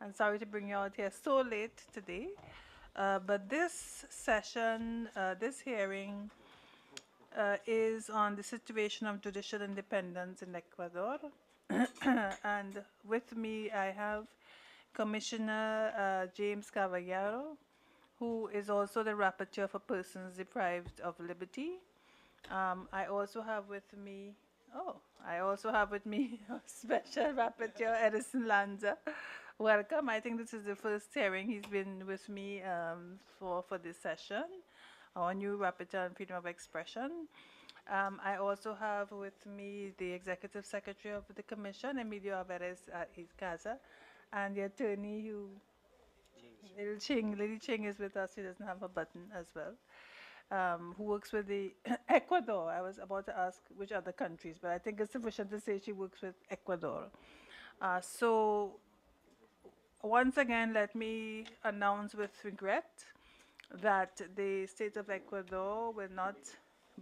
I'm sorry to bring you out here so late today, uh, but this session, uh, this hearing, uh, is on the situation of judicial independence in Ecuador. and with me, I have Commissioner uh, James Cavallaro, who is also the rapporteur for persons deprived of liberty. Um, I also have with me, oh, I also have with me a special rapporteur, Edison Lanza welcome. I think this is the first hearing. He's been with me um, for, for this session, our new rapporteur on freedom of expression. Um, I also have with me the Executive Secretary of the Commission, Emilio Alvarez his uh, Izcaza, and the attorney who, Ching. Little Ching, Lady Ching is with us, she doesn't have a button as well, um, who works with the Ecuador. I was about to ask which other countries, but I think it's sufficient to say she works with Ecuador. Uh, so once again, let me announce with regret that the state of Ecuador will not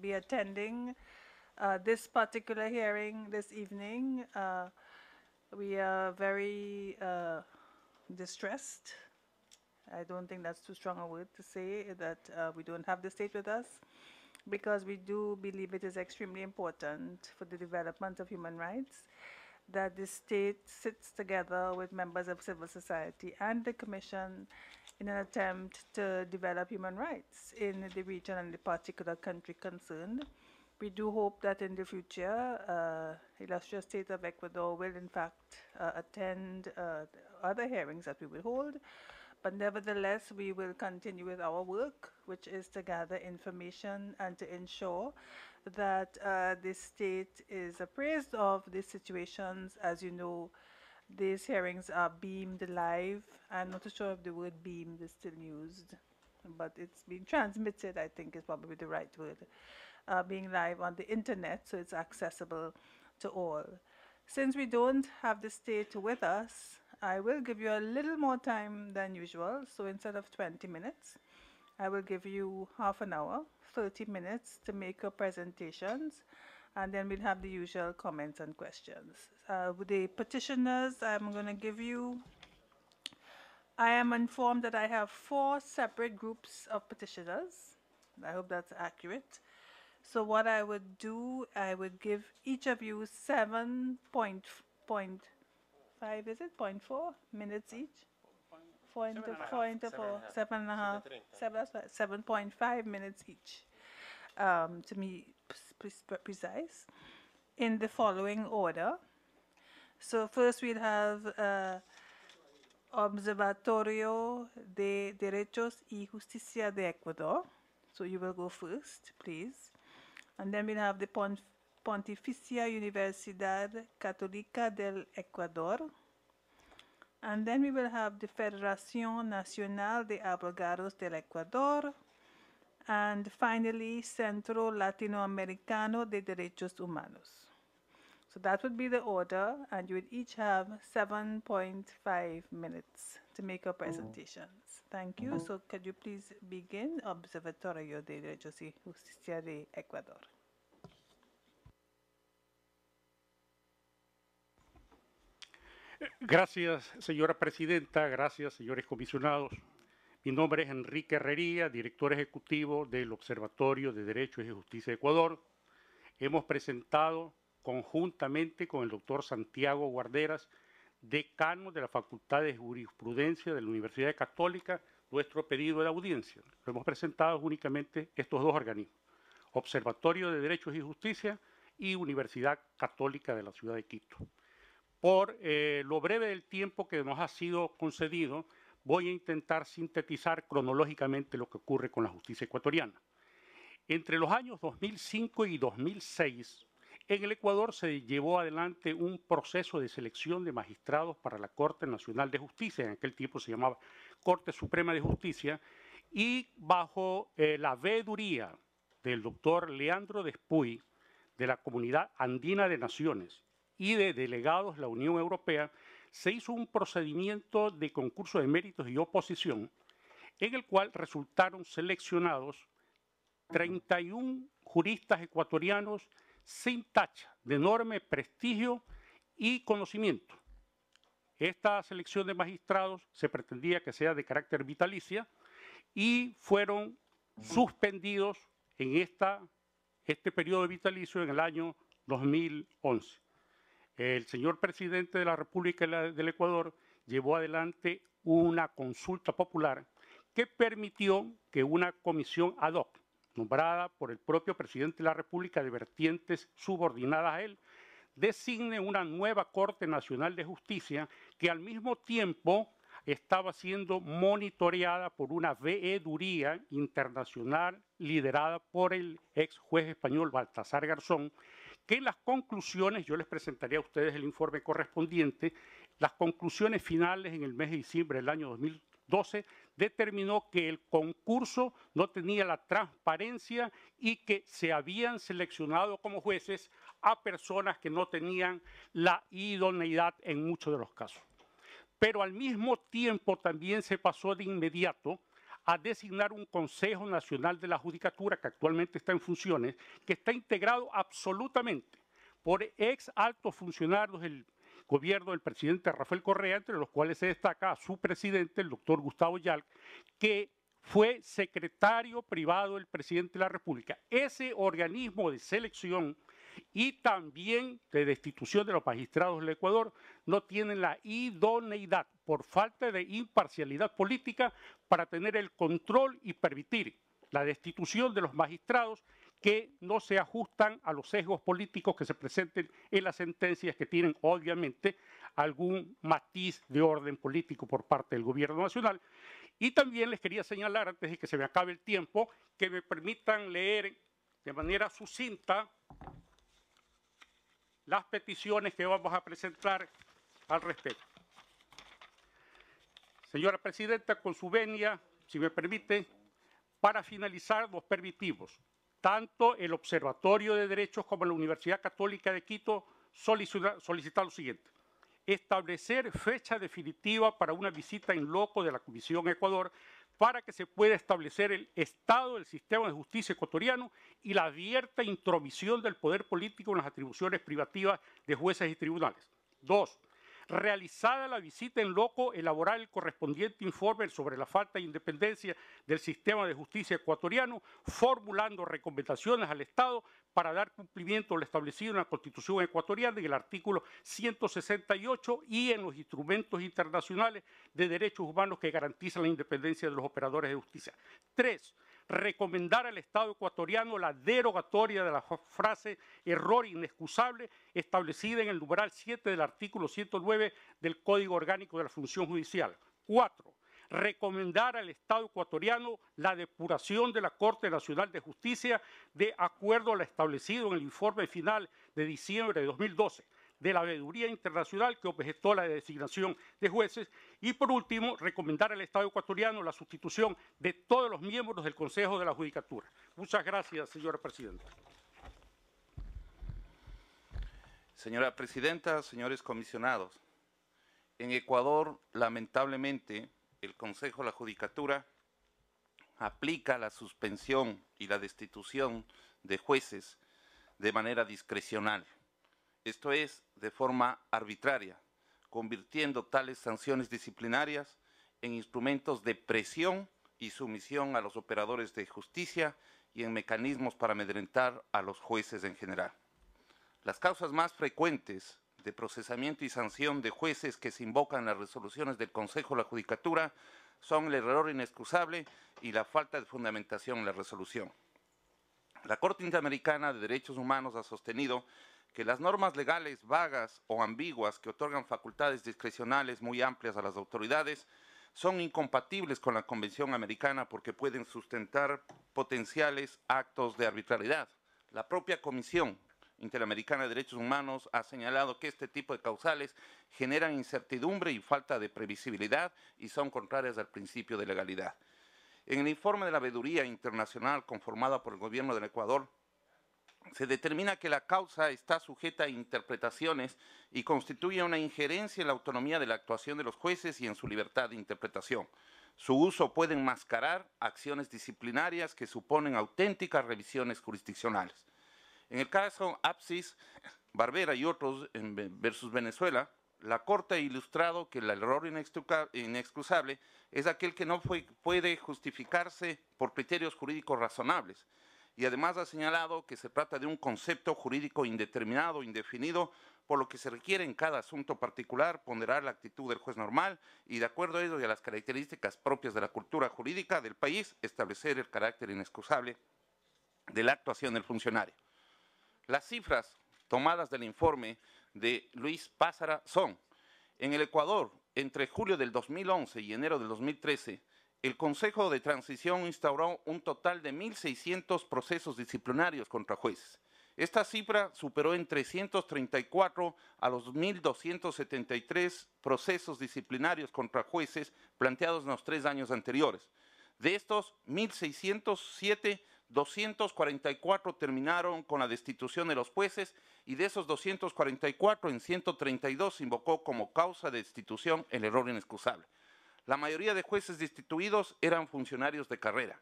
be attending uh, this particular hearing this evening. Uh, we are very uh, distressed. I don't think that's too strong a word to say that uh, we don't have the state with us because we do believe it is extremely important for the development of human rights that the state sits together with members of civil society and the commission in an attempt to develop human rights in the region and the particular country concerned. We do hope that in the future, uh, illustrious state of Ecuador will in fact uh, attend uh, other hearings that we will hold but nevertheless, we will continue with our work, which is to gather information and to ensure that uh, the state is appraised of these situations. As you know, these hearings are beamed live. I'm not sure if the word beamed is still used, but it's being transmitted, I think is probably the right word, uh, being live on the internet, so it's accessible to all. Since we don't have the state with us, I will give you a little more time than usual. So instead of 20 minutes, I will give you half an hour, 30 minutes to make your presentations. And then we'll have the usual comments and questions. Uh, with the petitioners, I'm going to give you I am informed that I have four separate groups of petitioners. I hope that's accurate. So what I would do, I would give each of you seven point point five, is it point four minutes each? Four a half, seven, seven point five minutes each, um, to be precise, in the following order. So first we'll have, uh, Observatorio de Derechos y Justicia de Ecuador. So you will go first, please. And then we'll have the Ponf- Pontificia Universidad Católica del Ecuador. And then we will have the Federación Nacional de Abogados del Ecuador. And finally, Centro Latinoamericano de Derechos Humanos. So that would be the order, and you would each have 7.5 minutes to make your presentations. Thank you. Mm-hmm. So could you please begin Observatorio de Derechos y Justicia de Ecuador. Gracias, señora presidenta. Gracias, señores comisionados. Mi nombre es Enrique Herrería, director ejecutivo del Observatorio de Derechos y Justicia de Ecuador. Hemos presentado conjuntamente con el doctor Santiago Guarderas, decano de la Facultad de Jurisprudencia de la Universidad Católica, nuestro pedido de audiencia. Lo hemos presentado únicamente estos dos organismos, Observatorio de Derechos y Justicia y Universidad Católica de la Ciudad de Quito. Por eh, lo breve del tiempo que nos ha sido concedido, voy a intentar sintetizar cronológicamente lo que ocurre con la justicia ecuatoriana. Entre los años 2005 y 2006, en el Ecuador se llevó adelante un proceso de selección de magistrados para la Corte Nacional de Justicia, en aquel tiempo se llamaba Corte Suprema de Justicia, y bajo eh, la veeduría del doctor Leandro Despuy, de la Comunidad Andina de Naciones, y de delegados de la Unión Europea, se hizo un procedimiento de concurso de méritos y oposición, en el cual resultaron seleccionados 31 juristas ecuatorianos sin tacha, de enorme prestigio y conocimiento. Esta selección de magistrados se pretendía que sea de carácter vitalicia y fueron suspendidos en esta, este periodo vitalicio en el año 2011. El señor presidente de la República del Ecuador llevó adelante una consulta popular que permitió que una comisión ad hoc, nombrada por el propio presidente de la República de vertientes subordinadas a él, designe una nueva Corte Nacional de Justicia que al mismo tiempo estaba siendo monitoreada por una veeduría internacional liderada por el ex juez español Baltasar Garzón, que las conclusiones, yo les presentaré a ustedes el informe correspondiente, las conclusiones finales en el mes de diciembre del año 2012 determinó que el concurso no tenía la transparencia y que se habían seleccionado como jueces a personas que no tenían la idoneidad en muchos de los casos. Pero al mismo tiempo también se pasó de inmediato a designar un Consejo Nacional de la Judicatura, que actualmente está en funciones, que está integrado absolutamente por ex altos funcionarios del gobierno del presidente Rafael Correa, entre los cuales se destaca a su presidente, el doctor Gustavo Yalc, que fue secretario privado del presidente de la República. Ese organismo de selección y también de destitución de los magistrados del Ecuador no tienen la idoneidad por falta de imparcialidad política para tener el control y permitir la destitución de los magistrados que no se ajustan a los sesgos políticos que se presenten en las sentencias que tienen obviamente algún matiz de orden político por parte del gobierno nacional. Y también les quería señalar, antes de que se me acabe el tiempo, que me permitan leer de manera sucinta las peticiones que vamos a presentar al respecto. Señora Presidenta, con su venia, si me permite, para finalizar los permitimos, tanto el Observatorio de Derechos como la Universidad Católica de Quito solicita lo siguiente establecer fecha definitiva para una visita en loco de la Comisión Ecuador para que se pueda establecer el estado del sistema de justicia ecuatoriano y la abierta intromisión del poder político en las atribuciones privativas de jueces y tribunales. Dos, realizada la visita en loco, elaborar el correspondiente informe sobre la falta de independencia del sistema de justicia ecuatoriano, formulando recomendaciones al Estado para dar cumplimiento a lo establecido en la Constitución ecuatoriana en el artículo 168 y en los instrumentos internacionales de derechos humanos que garantizan la independencia de los operadores de justicia. Tres, recomendar al Estado ecuatoriano la derogatoria de la frase error inexcusable establecida en el numeral 7 del artículo 109 del Código Orgánico de la Función Judicial. Cuatro, recomendar al Estado ecuatoriano la depuración de la Corte Nacional de Justicia de acuerdo a lo establecido en el informe final de diciembre de 2012 de la veeduría internacional que objetó la designación de jueces y por último recomendar al Estado ecuatoriano la sustitución de todos los miembros del Consejo de la Judicatura. Muchas gracias, señora presidenta. Señora presidenta, señores comisionados, en Ecuador lamentablemente el Consejo de la Judicatura aplica la suspensión y la destitución de jueces de manera discrecional esto es, de forma arbitraria, convirtiendo tales sanciones disciplinarias en instrumentos de presión y sumisión a los operadores de justicia y en mecanismos para amedrentar a los jueces en general. Las causas más frecuentes de procesamiento y sanción de jueces que se invocan en las resoluciones del Consejo de la Judicatura son el error inexcusable y la falta de fundamentación en la resolución. La Corte Interamericana de Derechos Humanos ha sostenido que las normas legales vagas o ambiguas que otorgan facultades discrecionales muy amplias a las autoridades son incompatibles con la Convención Americana porque pueden sustentar potenciales actos de arbitrariedad. La propia Comisión Interamericana de Derechos Humanos ha señalado que este tipo de causales generan incertidumbre y falta de previsibilidad y son contrarias al principio de legalidad. En el informe de la Veeduría Internacional conformada por el Gobierno del Ecuador, se determina que la causa está sujeta a interpretaciones y constituye una injerencia en la autonomía de la actuación de los jueces y en su libertad de interpretación. Su uso puede enmascarar acciones disciplinarias que suponen auténticas revisiones jurisdiccionales. En el caso Apsis, Barbera y otros versus Venezuela, la Corte ha ilustrado que el error inexcusable es aquel que no puede justificarse por criterios jurídicos razonables, y además ha señalado que se trata de un concepto jurídico indeterminado, indefinido, por lo que se requiere en cada asunto particular ponderar la actitud del juez normal y, de acuerdo a ello y a las características propias de la cultura jurídica del país, establecer el carácter inexcusable de la actuación del funcionario. Las cifras tomadas del informe de Luis Pázara son, en el Ecuador, entre julio del 2011 y enero del 2013, el Consejo de Transición instauró un total de 1.600 procesos disciplinarios contra jueces. Esta cifra superó en 334 a los 1.273 procesos disciplinarios contra jueces planteados en los tres años anteriores. De estos 1.607, 244 terminaron con la destitución de los jueces y de esos 244 en 132 se invocó como causa de destitución el error inexcusable. La mayoría de jueces destituidos eran funcionarios de carrera.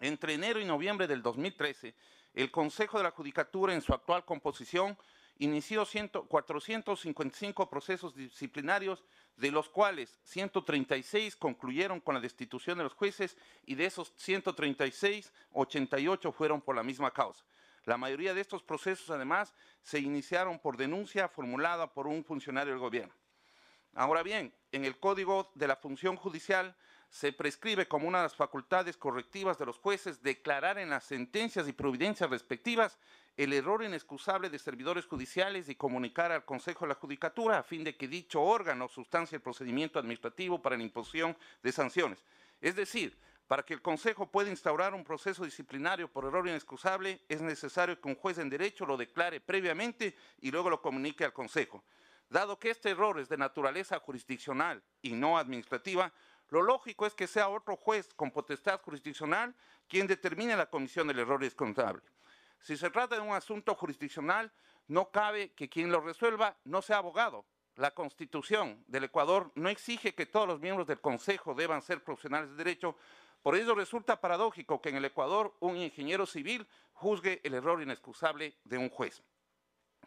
Entre enero y noviembre del 2013, el Consejo de la Judicatura en su actual composición inició 455 procesos disciplinarios, de los cuales 136 concluyeron con la destitución de los jueces y de esos 136, 88 fueron por la misma causa. La mayoría de estos procesos, además, se iniciaron por denuncia formulada por un funcionario del gobierno. Ahora bien, en el Código de la Función Judicial se prescribe como una de las facultades correctivas de los jueces declarar en las sentencias y providencias respectivas el error inexcusable de servidores judiciales y comunicar al Consejo de la Judicatura a fin de que dicho órgano sustancie el procedimiento administrativo para la imposición de sanciones. Es decir, para que el Consejo pueda instaurar un proceso disciplinario por error inexcusable, es necesario que un juez en derecho lo declare previamente y luego lo comunique al Consejo. Dado que este error es de naturaleza jurisdiccional y no administrativa, lo lógico es que sea otro juez con potestad jurisdiccional quien determine la comisión del error descontable. Si se trata de un asunto jurisdiccional, no cabe que quien lo resuelva no sea abogado. La Constitución del Ecuador no exige que todos los miembros del Consejo deban ser profesionales de derecho, por ello resulta paradójico que en el Ecuador un ingeniero civil juzgue el error inexcusable de un juez.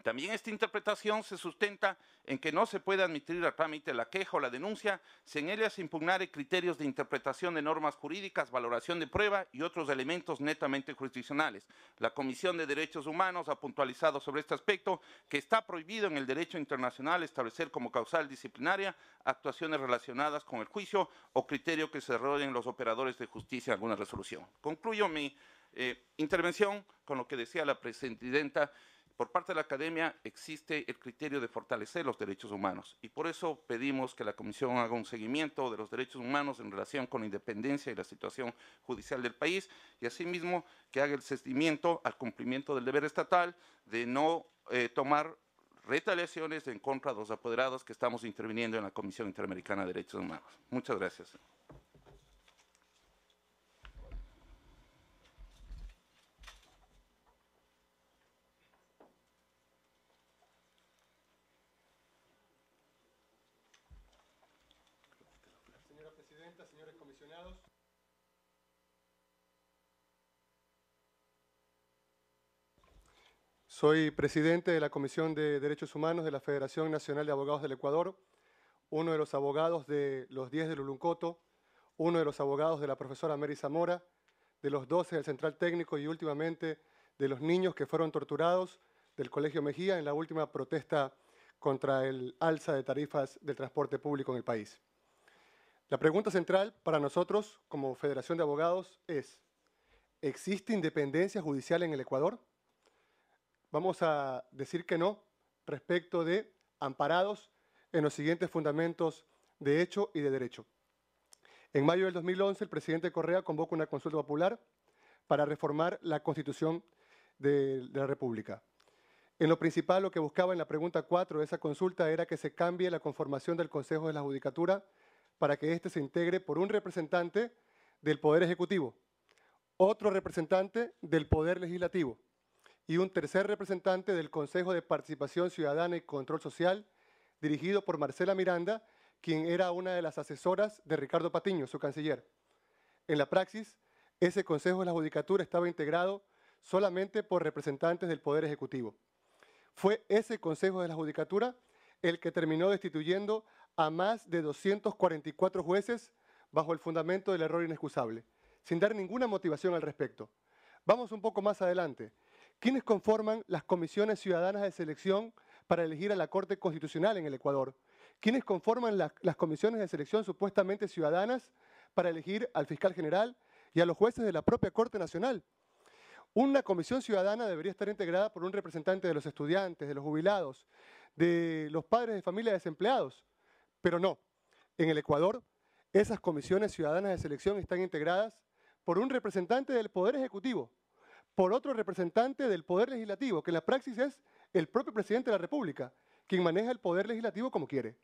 También esta interpretación se sustenta en que no se puede admitir a trámite la queja o la denuncia si en ella se impugnare criterios de interpretación de normas jurídicas, valoración de prueba y otros elementos netamente jurisdiccionales. La Comisión de Derechos Humanos ha puntualizado sobre este aspecto que está prohibido en el derecho internacional establecer como causal disciplinaria actuaciones relacionadas con el juicio o criterio que se desarrollen los operadores de justicia en alguna resolución. Concluyo mi eh, intervención con lo que decía la presidenta por parte de la academia existe el criterio de fortalecer los derechos humanos y por eso pedimos que la Comisión haga un seguimiento de los derechos humanos en relación con la independencia y la situación judicial del país y asimismo que haga el seguimiento al cumplimiento del deber estatal de no eh, tomar retaliaciones en contra de los apoderados que estamos interviniendo en la Comisión Interamericana de Derechos Humanos. Muchas gracias. Soy presidente de la Comisión de Derechos Humanos de la Federación Nacional de Abogados del Ecuador, uno de los abogados de los 10 de Luluncoto, uno de los abogados de la profesora Mary Zamora, de los 12 del Central Técnico y últimamente de los niños que fueron torturados del Colegio Mejía en la última protesta contra el alza de tarifas del transporte público en el país. La pregunta central para nosotros como Federación de Abogados es, ¿existe independencia judicial en el Ecuador? vamos a decir que no respecto de amparados en los siguientes fundamentos de hecho y de derecho. En mayo del 2011, el presidente Correa convoca una consulta popular para reformar la Constitución de, la República. En lo principal, lo que buscaba en la pregunta 4 de esa consulta era que se cambie la conformación del Consejo de la Judicatura para que éste se integre por un representante del Poder Ejecutivo, otro representante del Poder Legislativo, y un tercer representante del Consejo de Participación Ciudadana y Control Social, dirigido por Marcela Miranda, quien era una de las asesoras de Ricardo Patiño, su canciller. En la praxis, ese Consejo de la Judicatura estaba integrado solamente por representantes del Poder Ejecutivo. Fue ese Consejo de la Judicatura el que terminó destituyendo a más de 244 jueces bajo el fundamento del error inexcusable, sin dar ninguna motivación al respecto. Vamos un poco más adelante quienes conforman las comisiones ciudadanas de selección para elegir a la Corte Constitucional en el Ecuador, quienes conforman las comisiones de selección supuestamente ciudadanas para elegir al fiscal general y a los jueces de la propia Corte Nacional. Una comisión ciudadana debería estar integrada por un representante de los estudiantes, de los jubilados, de los padres de familia desempleados, pero no. En el Ecuador, esas comisiones ciudadanas de selección están integradas por un representante del Poder Ejecutivo, por otro representante del Poder Legislativo, que en la praxis es el propio presidente de la República, quien maneja el Poder Legislativo como quiere,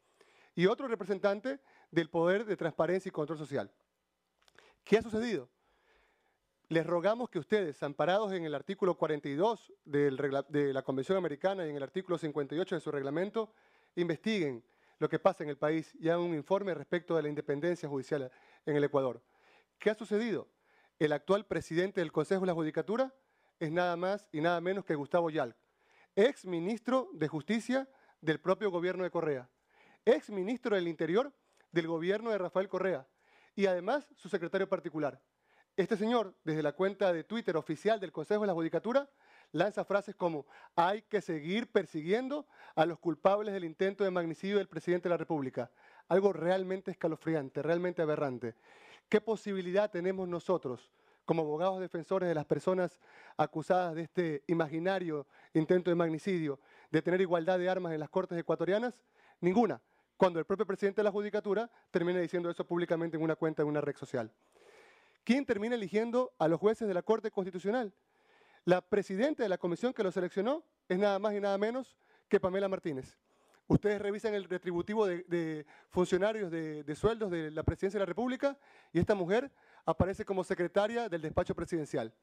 y otro representante del Poder de Transparencia y Control Social. ¿Qué ha sucedido? Les rogamos que ustedes, amparados en el artículo 42 de la Convención Americana y en el artículo 58 de su reglamento, investiguen lo que pasa en el país y hagan un informe respecto de la independencia judicial en el Ecuador. ¿Qué ha sucedido? El actual presidente del Consejo de la Judicatura es nada más y nada menos que Gustavo Yal, ex ministro de Justicia del propio gobierno de Correa, ex ministro del Interior del gobierno de Rafael Correa y además su secretario particular. Este señor, desde la cuenta de Twitter oficial del Consejo de la Judicatura, lanza frases como hay que seguir persiguiendo a los culpables del intento de magnicidio del presidente de la República. Algo realmente escalofriante, realmente aberrante. ¿Qué posibilidad tenemos nosotros como abogados defensores de las personas acusadas de este imaginario intento de magnicidio, de tener igualdad de armas en las Cortes ecuatorianas? Ninguna, cuando el propio presidente de la Judicatura termina diciendo eso públicamente en una cuenta de una red social. ¿Quién termina eligiendo a los jueces de la Corte Constitucional? La presidenta de la comisión que lo seleccionó es nada más y nada menos que Pamela Martínez. Ustedes revisan el retributivo de, funcionarios de, sueldos de la Presidencia de la República y esta mujer aparece como secretaria del despacho presidencial,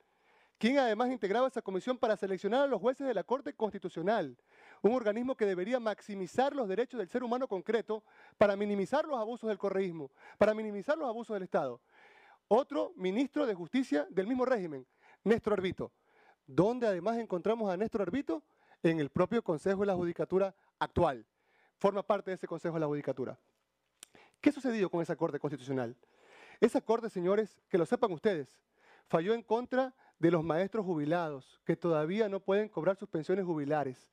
quien además integraba esa comisión para seleccionar a los jueces de la Corte Constitucional, un organismo que debería maximizar los derechos del ser humano concreto para minimizar los abusos del correísmo, para minimizar los abusos del Estado. Otro ministro de Justicia del mismo régimen, Néstor Arbito, donde además encontramos a Néstor Arbito en el propio Consejo de la Judicatura actual. Forma parte de ese Consejo de la Judicatura. ¿Qué ha sucedido con esa Corte Constitucional? Esa Corte, señores, que lo sepan ustedes, falló en contra de los maestros jubilados, que todavía no pueden cobrar sus pensiones jubilares.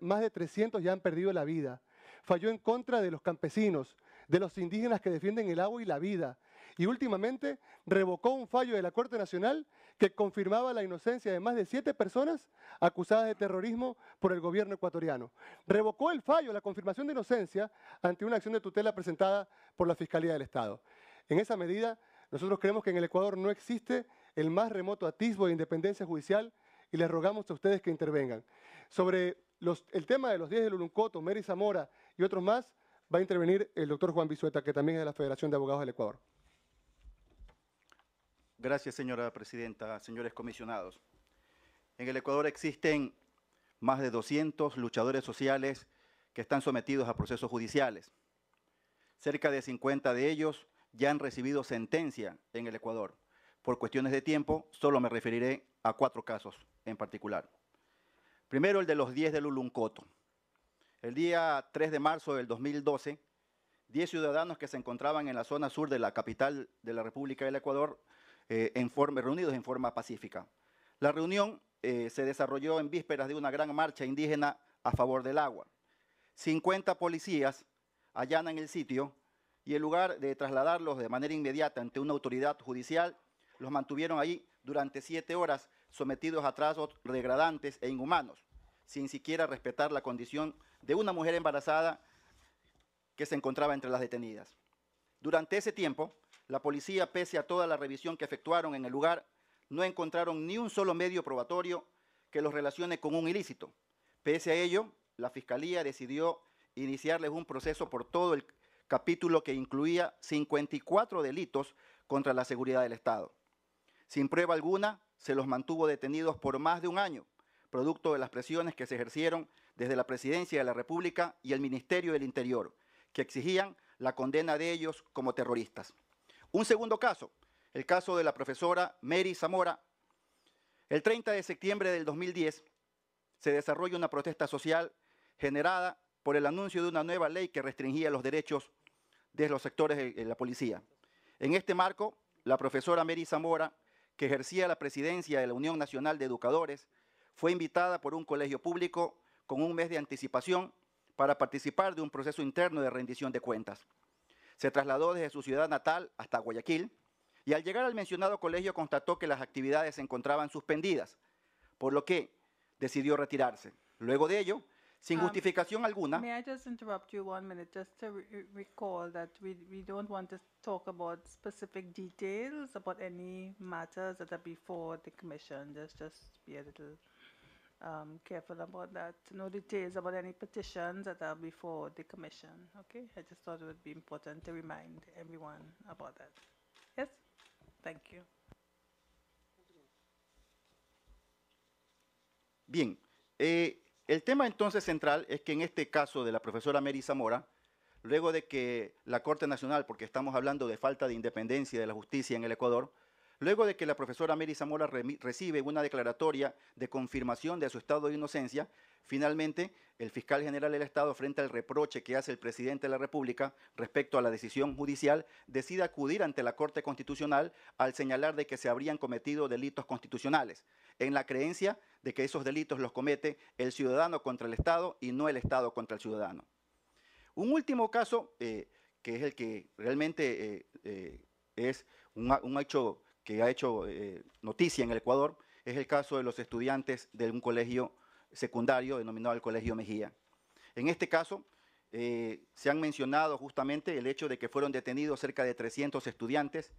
Más de 300 ya han perdido la vida. Falló en contra de los campesinos, de los indígenas que defienden el agua y la vida. Y últimamente revocó un fallo de la Corte Nacional que confirmaba la inocencia de más de siete personas acusadas de terrorismo por el gobierno ecuatoriano. Revocó el fallo, la confirmación de inocencia, ante una acción de tutela presentada por la Fiscalía del Estado. En esa medida, nosotros creemos que en el Ecuador no existe el más remoto atisbo de independencia judicial y les rogamos a ustedes que intervengan. Sobre el tema de los 10 de Luluncoto, Mary Zamora y otros más, va a intervenir el doctor Juan Bisueta, que también es de la Federación de Abogados del Ecuador. Gracias, señora presidenta, señores comisionados. En el Ecuador existen más de 200 luchadores sociales que están sometidos a procesos judiciales. Cerca de 50 de ellos ya han recibido sentencia en el Ecuador. Por cuestiones de tiempo, solo me referiré a cuatro casos en particular. Primero, el de los 10 del Luluncoto. El día 3 de marzo del 2012, 10 ciudadanos que se encontraban en la zona sur de la capital de la República del Ecuador, eh, en forma, reunidos en forma pacífica. La reunión eh, se desarrolló en vísperas de una gran marcha indígena a favor del agua. 50 policías allanan el sitio y en lugar de trasladarlos de manera inmediata ante una autoridad judicial, los mantuvieron ahí durante siete horas sometidos a trazos degradantes e inhumanos, sin siquiera respetar la condición de una mujer embarazada que se encontraba entre las detenidas. Durante ese tiempo, la policía, pese a toda la revisión que efectuaron en el lugar, no encontraron ni un solo medio probatorio que los relacione con un ilícito. Pese a ello, la Fiscalía decidió iniciarles un proceso por todo el capítulo que incluía 54 delitos contra la seguridad del Estado. Sin prueba alguna, se los mantuvo detenidos por más de un año, producto de las presiones que se ejercieron desde la Presidencia de la República y el Ministerio del Interior, que exigían la condena de ellos como terroristas. Un segundo caso, el caso de la profesora Mary Zamora. El 30 de septiembre del 2010 se desarrolla una protesta social generada por el anuncio de una nueva ley que restringía los derechos desde los sectores de la policía. En este marco, la profesora Mary Zamora, que ejercía la presidencia de la Unión Nacional de Educadores, fue invitada por un colegio público con un mes de anticipación para participar de un proceso interno de rendición de cuentas. Se trasladó desde su ciudad natal hasta Guayaquil y al llegar al mencionado colegio constató que las actividades se encontraban suspendidas, por lo que decidió retirarse. Luego de ello, sin um, justificación alguna. May I just interrupt you one minute just to re recall that we, we don't want to talk about specific details about any matters that are before the commission. Just, just be a little um, careful about that. No details about any petitions that are before the commission. Okay, I just thought it would be important to remind everyone about that. Yes, thank you. Bien. Eh, El tema entonces central es que en este caso de la profesora Mary Zamora, luego de que la Corte Nacional, porque estamos hablando de falta de independencia de la justicia en el Ecuador, Luego de que la profesora Mary Zamora recibe una declaratoria de confirmación de su estado de inocencia, finalmente el fiscal general del Estado, frente al reproche que hace el presidente de la República respecto a la decisión judicial, decide acudir ante la Corte Constitucional al señalar de que se habrían cometido delitos constitucionales, en la creencia de que esos delitos los comete el ciudadano contra el Estado y no el Estado contra el ciudadano. Un último caso, eh, que es el que realmente eh, eh, es un, un hecho que ha hecho eh, noticia en el Ecuador es el caso de los estudiantes de un colegio secundario denominado el Colegio Mejía. En este caso, eh, se han mencionado justamente el hecho de que fueron detenidos cerca de 300 estudiantes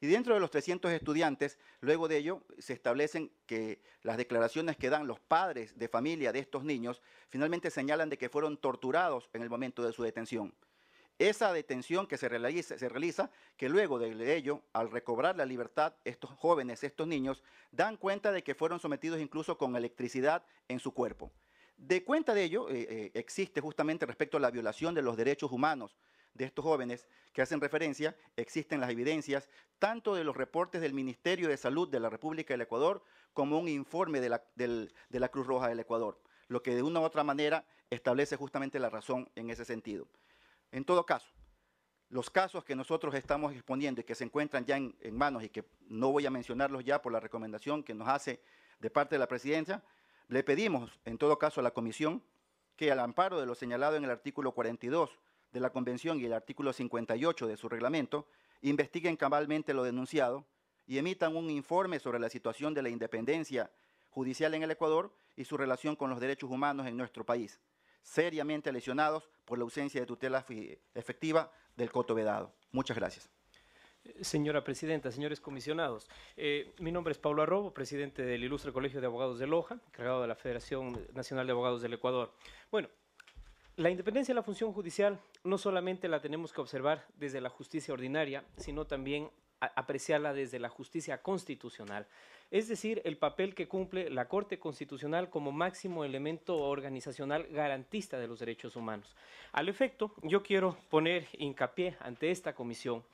y dentro de los 300 estudiantes, luego de ello, se establecen que las declaraciones que dan los padres de familia de estos niños finalmente señalan de que fueron torturados en el momento de su detención. Esa detención que se realiza, que luego de ello, al recobrar la libertad, estos jóvenes, estos niños, dan cuenta de que fueron sometidos incluso con electricidad en su cuerpo. De cuenta de ello eh, eh, existe justamente respecto a la violación de los derechos humanos de estos jóvenes que hacen referencia, existen las evidencias tanto de los reportes del Ministerio de Salud de la República del Ecuador como un informe de la, de la Cruz Roja del Ecuador, lo que de una u otra manera establece justamente la razón en ese sentido. En todo caso, los casos que nosotros estamos exponiendo y que se encuentran ya en, manos y que no voy a mencionarlos ya por la recomendación que nos hace de parte de la presidencia, le pedimos en todo caso a la comisión que al amparo de lo señalado en el artículo 42 de la convención y el artículo 58 de su reglamento, investiguen cabalmente lo denunciado y emitan un informe sobre la situación de la independencia judicial en el Ecuador y su relación con los derechos humanos en nuestro país, seriamente lesionados por la ausencia de tutela efectiva del coto vedado. Muchas gracias. Señora Presidenta, señores comisionados, eh, mi nombre es Pablo Arrobo, presidente del Ilustre Colegio de Abogados de Loja, encargado de la Federación Nacional de Abogados del Ecuador. Bueno, la independencia de la función judicial no solamente la tenemos que observar desde la justicia ordinaria, sino también apreciarla desde la justicia constitucional, es decir, el papel que cumple la Corte Constitucional como máximo elemento organizacional garantista de los derechos humanos. Al efecto, yo quiero poner hincapié ante esta comisión.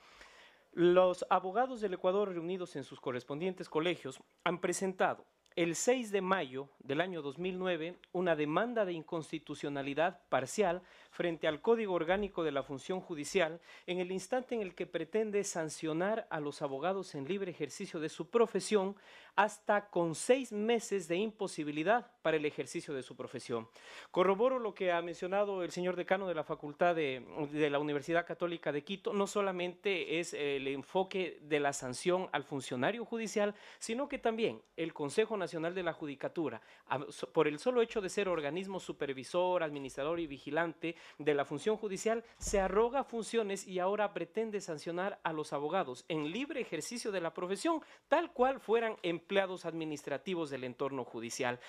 Los abogados del Ecuador reunidos en sus correspondientes colegios han presentado el 6 de mayo del año 2009 una demanda de inconstitucionalidad parcial frente al Código Orgánico de la Función Judicial en el instante en el que pretende sancionar a los abogados en libre ejercicio de su profesión hasta con seis meses de imposibilidad para el ejercicio de su profesión. Corroboro lo que ha mencionado el señor decano de la Facultad de, la Universidad Católica de Quito, no solamente es el enfoque de la sanción al funcionario judicial, sino que también el Consejo Nacional de la Judicatura, por el solo hecho de ser organismo supervisor, administrador y vigilante de la función judicial, se arroga funciones y ahora pretende sancionar a los abogados en libre ejercicio de la profesión, tal cual fueran empleados administrativos del entorno judicial.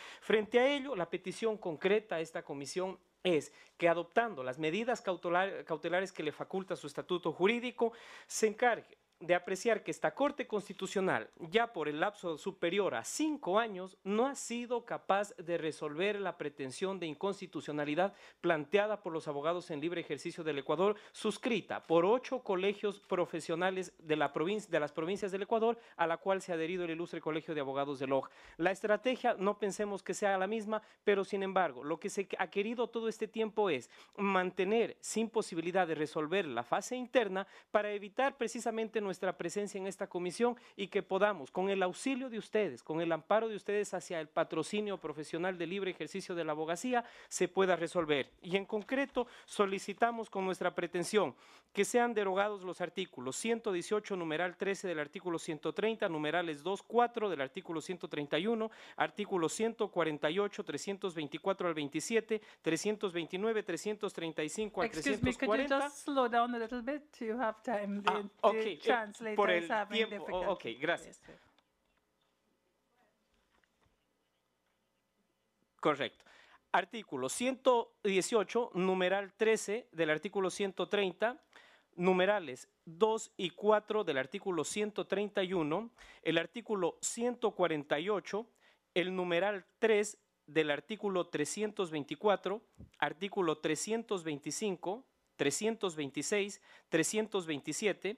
Frente a ello, la petición concreta a esta comisión es que adoptando las medidas cautelares que le faculta su estatuto jurídico, se encargue de apreciar que esta Corte Constitucional, ya por el lapso superior a cinco años, no ha sido capaz de resolver la pretensión de inconstitucionalidad planteada por los abogados en libre ejercicio del Ecuador, suscrita por ocho colegios profesionales de, la provincia, de las provincias del Ecuador, a la cual se ha adherido el ilustre Colegio de Abogados de LOG. La estrategia no pensemos que sea la misma, pero sin embargo, lo que se ha querido todo este tiempo es mantener sin posibilidad de resolver la fase interna para evitar precisamente nuestra presencia en esta comisión y que podamos, con el auxilio de ustedes, con el amparo de ustedes hacia el patrocinio profesional de libre ejercicio de la abogacía, se pueda resolver. Y en concreto, solicitamos con nuestra pretensión que sean derogados los artículos 118, numeral 13 del artículo 130, numerales 2, 4 del artículo 131, artículo 148, 324 al 27, 329, 335 al 340 por el tiempo. ok, este. gracias. Correcto. Artículo 118, numeral 13 del artículo 130, numerales 2 y 4 del artículo 131, el artículo 148, el numeral 3 del artículo 324, artículo 325, 326, 327,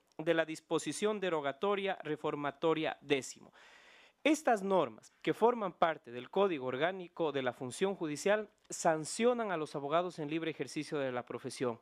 de la disposición derogatoria reformatoria décimo. Estas normas, que forman parte del Código Orgánico de la Función Judicial, sancionan a los abogados en libre ejercicio de la profesión.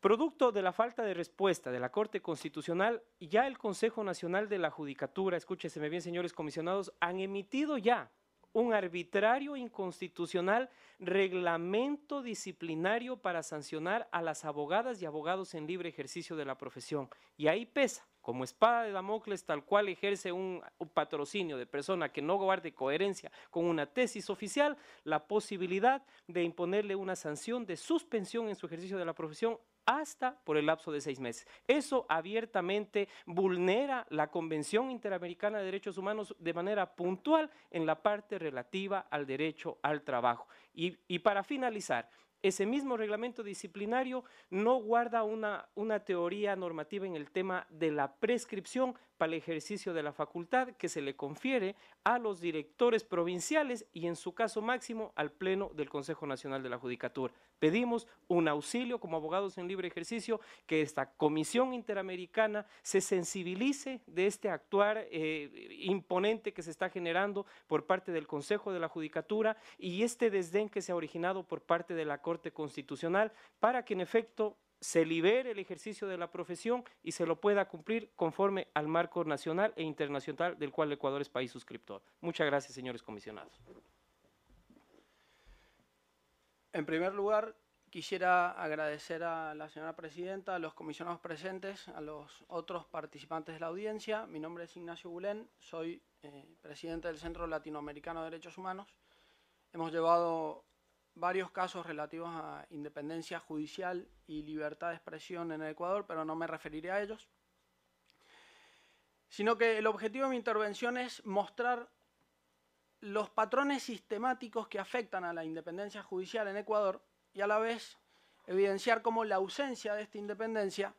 Producto de la falta de respuesta de la Corte Constitucional, ya el Consejo Nacional de la Judicatura, escúcheseme bien señores comisionados, han emitido ya un arbitrario inconstitucional reglamento disciplinario para sancionar a las abogadas y abogados en libre ejercicio de la profesión. Y ahí pesa, como espada de Damocles, tal cual ejerce un, patrocinio de persona que no guarde coherencia con una tesis oficial, la posibilidad de imponerle una sanción de suspensión en su ejercicio de la profesión hasta por el lapso de seis meses. Eso abiertamente vulnera la Convención Interamericana de Derechos Humanos de manera puntual en la parte relativa al derecho al trabajo. Y, para finalizar, ese mismo reglamento disciplinario no guarda una, una, teoría normativa en el tema de la prescripción para el ejercicio de la facultad que se le confiere a los directores provinciales y en su caso máximo al Pleno del Consejo Nacional de la Judicatura. Pedimos un auxilio como abogados en libre ejercicio, que esta Comisión Interamericana se sensibilice de este actuar eh, imponente que se está generando por parte del Consejo de la Judicatura y este desdén que se ha originado por parte de la Corte Constitucional para que en efecto se libere el ejercicio de la profesión y se lo pueda cumplir conforme al marco nacional e internacional del cual Ecuador es país suscriptor. Muchas gracias, señores comisionados. En primer lugar, quisiera agradecer a la señora presidenta, a los comisionados presentes, a los otros participantes de la audiencia. Mi nombre es Ignacio Bulén, soy eh, presidente del Centro Latinoamericano de Derechos Humanos. Hemos llevado varios casos relativos a independencia judicial y libertad de expresión en Ecuador, pero no me referiré a ellos, sino que el objetivo de mi intervención es mostrar los patrones sistemáticos que afectan a la independencia judicial en Ecuador y a la vez evidenciar cómo la ausencia de esta independencia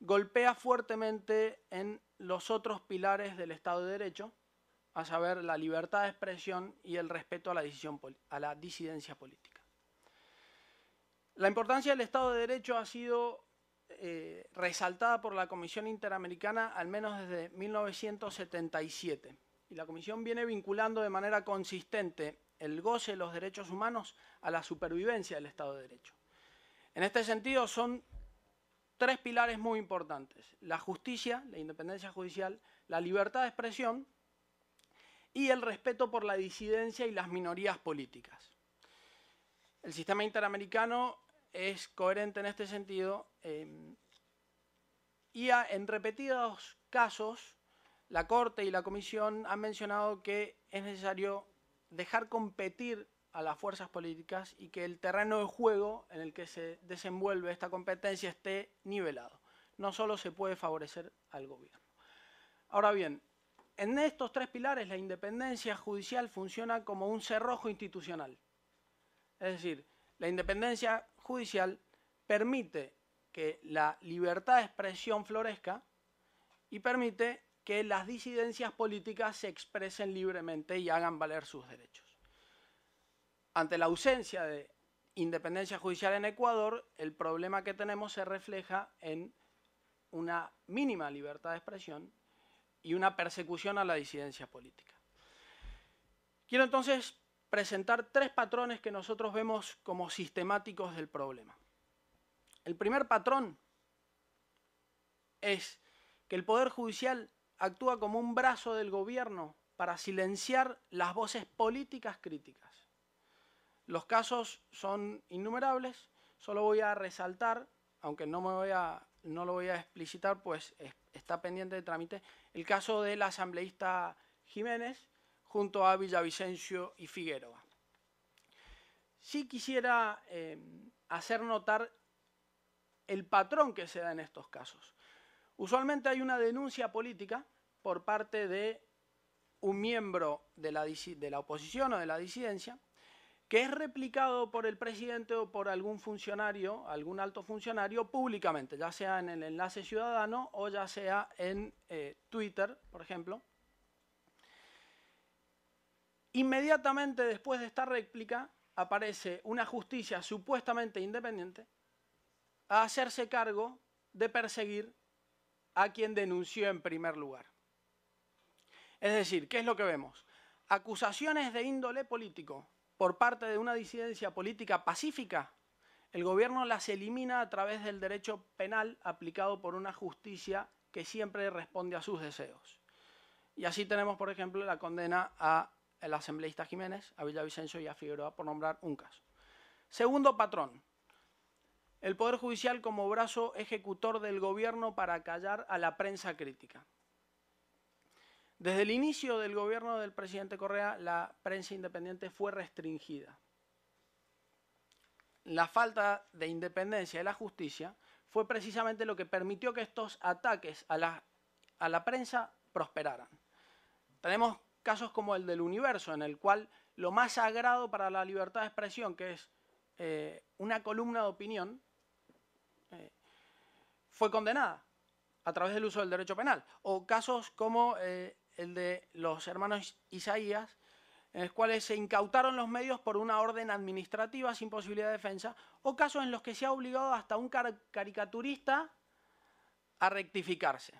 golpea fuertemente en los otros pilares del Estado de Derecho, a saber, la libertad de expresión y el respeto a la, a la disidencia política. La importancia del Estado de Derecho ha sido eh, resaltada por la Comisión Interamericana al menos desde 1977. Y la Comisión viene vinculando de manera consistente el goce de los derechos humanos a la supervivencia del Estado de Derecho. En este sentido son tres pilares muy importantes. La justicia, la independencia judicial, la libertad de expresión y el respeto por la disidencia y las minorías políticas. El sistema interamericano es coherente en este sentido eh, y en repetidos casos la Corte y la Comisión han mencionado que es necesario dejar competir a las fuerzas políticas y que el terreno de juego en el que se desenvuelve esta competencia esté nivelado. No solo se puede favorecer al gobierno. Ahora bien, en estos tres pilares la independencia judicial funciona como un cerrojo institucional. Es decir, la independencia judicial permite que la libertad de expresión florezca y permite que las disidencias políticas se expresen libremente y hagan valer sus derechos. Ante la ausencia de independencia judicial en Ecuador, el problema que tenemos se refleja en una mínima libertad de expresión y una persecución a la disidencia política. Quiero entonces presentar tres patrones que nosotros vemos como sistemáticos del problema. El primer patrón es que el Poder Judicial actúa como un brazo del gobierno para silenciar las voces políticas críticas. Los casos son innumerables, solo voy a resaltar, aunque no, me voy a, no lo voy a explicitar, pues está pendiente de trámite, el caso del asambleísta Jiménez, junto a Villavicencio y Figueroa. Sí quisiera eh, hacer notar el patrón que se da en estos casos. Usualmente hay una denuncia política por parte de un miembro de la, de oposición o de la disidencia que es replicado por el presidente o por algún funcionario, algún alto funcionario, públicamente, ya sea en el enlace ciudadano o ya sea en eh, Twitter, por ejemplo, Inmediatamente después de esta réplica aparece una justicia supuestamente independiente a hacerse cargo de perseguir a quien denunció en primer lugar. Es decir, ¿qué es lo que vemos? Acusaciones de índole político por parte de una disidencia política pacífica, el gobierno las elimina a través del derecho penal aplicado por una justicia que siempre responde a sus deseos. Y así tenemos, por ejemplo, la condena a el asambleísta Jiménez, a Villavicencio y a Figueroa, por nombrar un caso. Segundo patrón, el Poder Judicial como brazo ejecutor del gobierno para callar a la prensa crítica. Desde el inicio del gobierno del presidente Correa, la prensa independiente fue restringida. La falta de independencia de la justicia fue precisamente lo que permitió que estos ataques a la, a la prensa prosperaran. Tenemos casos como el del universo, en el cual lo más sagrado para la libertad de expresión, que es eh, una columna de opinión, eh, fue condenada a través del uso del derecho penal. O casos como eh, el de los hermanos Isaías, en los cuales se incautaron los medios por una orden administrativa sin posibilidad de defensa, o casos en los que se ha obligado hasta un caricaturista a rectificarse.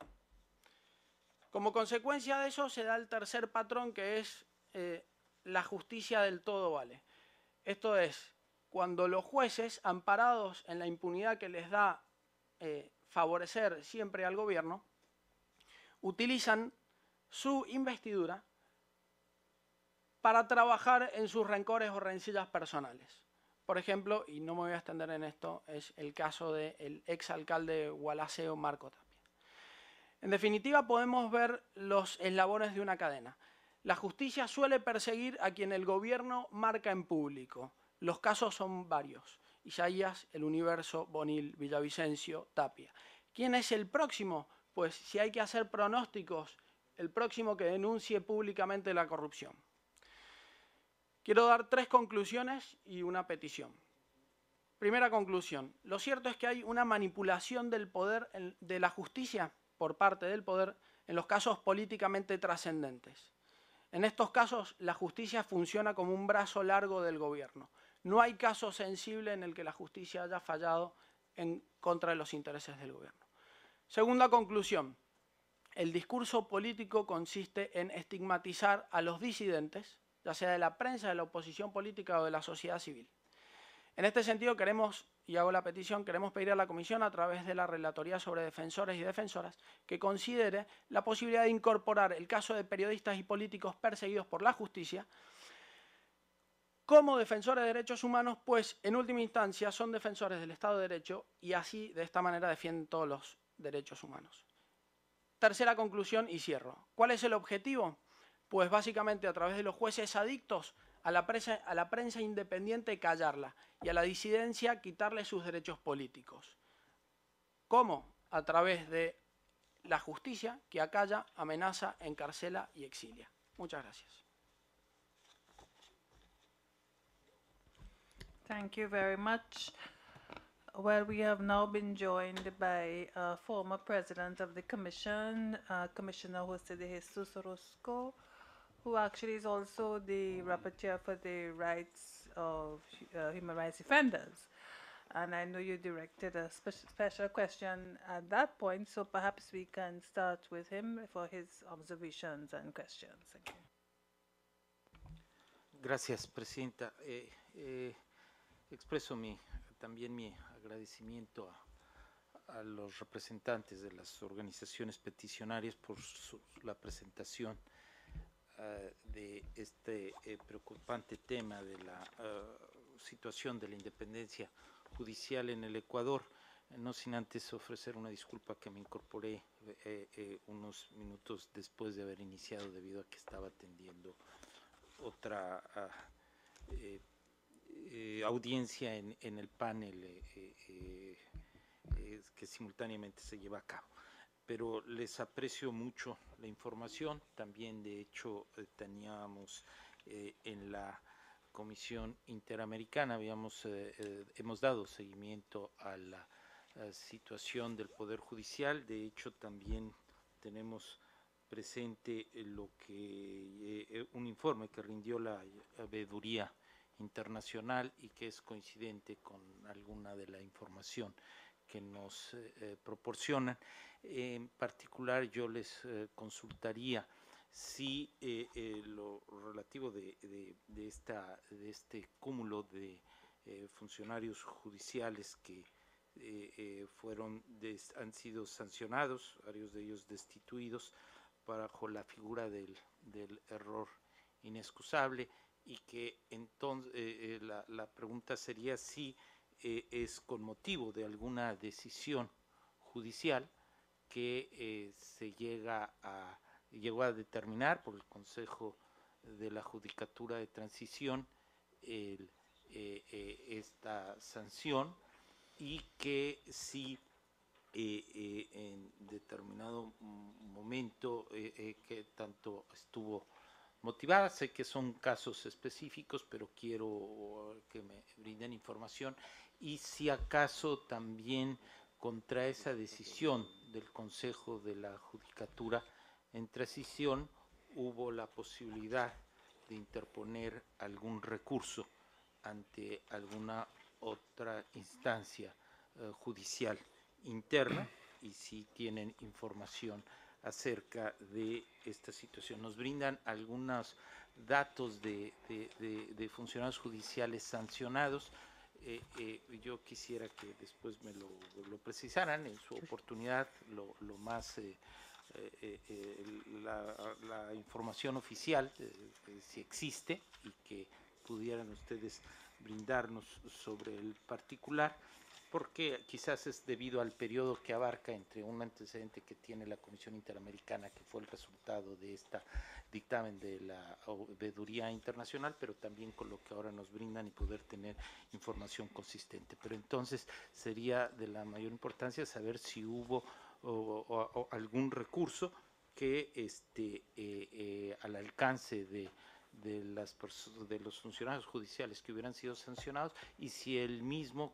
Como consecuencia de eso se da el tercer patrón que es eh, la justicia del todo vale. Esto es, cuando los jueces, amparados en la impunidad que les da eh, favorecer siempre al gobierno, utilizan su investidura para trabajar en sus rencores o rencillas personales. Por ejemplo, y no me voy a extender en esto, es el caso del exalcalde Gualaceo Marcota. En definitiva, podemos ver los eslabones de una cadena. La justicia suele perseguir a quien el gobierno marca en público. Los casos son varios. Isaías, El Universo, Bonil, Villavicencio, Tapia. ¿Quién es el próximo? Pues si hay que hacer pronósticos, el próximo que denuncie públicamente la corrupción. Quiero dar tres conclusiones y una petición. Primera conclusión, lo cierto es que hay una manipulación del poder de la justicia por parte del poder en los casos políticamente trascendentes. En estos casos, la justicia funciona como un brazo largo del gobierno. No hay caso sensible en el que la justicia haya fallado en contra de los intereses del gobierno. Segunda conclusión. El discurso político consiste en estigmatizar a los disidentes, ya sea de la prensa, de la oposición política o de la sociedad civil. En este sentido, queremos, y hago la petición, queremos pedir a la Comisión a través de la Relatoría sobre Defensores y Defensoras que considere la posibilidad de incorporar el caso de periodistas y políticos perseguidos por la justicia como defensores de derechos humanos, pues en última instancia son defensores del Estado de Derecho y así de esta manera defienden todos los derechos humanos. Tercera conclusión y cierro. ¿Cuál es el objetivo? Pues básicamente a través de los jueces adictos a la, a la prensa independiente callarla y a la disidencia quitarle sus derechos políticos. ¿Cómo? A través de la justicia que acalla, amenaza, encarcela y exilia. Muchas gracias. Thank you very much. Well, we have now been joined by uh, former president of the commission, uh, Commissioner José de Jesús Orozco. who actually is also the rapporteur for the rights of uh, human rights defenders. And I know you directed a spe- special question at that point, so perhaps we can start with him for his observations and questions. Thank you. Gracias, Presidenta. Eh, eh, expreso mi, también mi agradecimiento a, a los representantes de las organizaciones peticionarias por su, la presentación Ah, de este eh, preocupante tema de la ah, situación de la independencia judicial en el Ecuador. No sin antes ofrecer una disculpa que me incorporé eh, eh, unos minutos después de haber iniciado debido a que estaba atendiendo otra ah, audiencia en, el panel que simultáneamente se lleva a cabo pero les aprecio mucho la información. También, de hecho, eh, teníamos eh, en la Comisión Interamericana, habíamos, eh, hemos dado seguimiento a la situación del Poder Judicial. De hecho, también tenemos presente lo que un informe que rindió la veeduría internacional y que es coincidente con alguna de la información que nos eh, eh, proporcionan. En particular, yo les eh, consultaría si lo relativo de, de, este cúmulo de funcionarios judiciales que fueron han sido sancionados, varios de ellos destituidos, bajo la figura del, error inexcusable y que entonces la, la pregunta sería si eh, es con motivo de alguna decisión judicial que eh, se llega a, llegó a determinar por el Consejo de la Judicatura de Transición eh, esta sanción y que si en determinado momento que tanto estuvo motivada. Sé que son casos específicos, pero quiero que me brinden información y si acaso también contra esa decisión del Consejo de la Judicatura en transición hubo la posibilidad de interponer algún recurso ante alguna otra instancia eh, judicial interna y si tienen información acerca de esta situación. Nos brindan algunos datos de funcionarios judiciales sancionados, eh, eh, yo quisiera que después me lo, precisaran en su oportunidad, lo, más eh, eh, la, información oficial, si existe, y que pudieran ustedes brindarnos sobre el particular porque quizás es debido al periodo que abarca entre un antecedente que tiene la Comisión Interamericana, que fue el resultado de esta dictamen de la Obeduría Internacional, pero también con lo que ahora nos brindan y poder tener información consistente. Pero entonces sería de la mayor importancia saber si hubo algún recurso que esté eh, eh, al alcance de de, las, de los funcionarios judiciales que hubieran sido sancionados y si el mismo,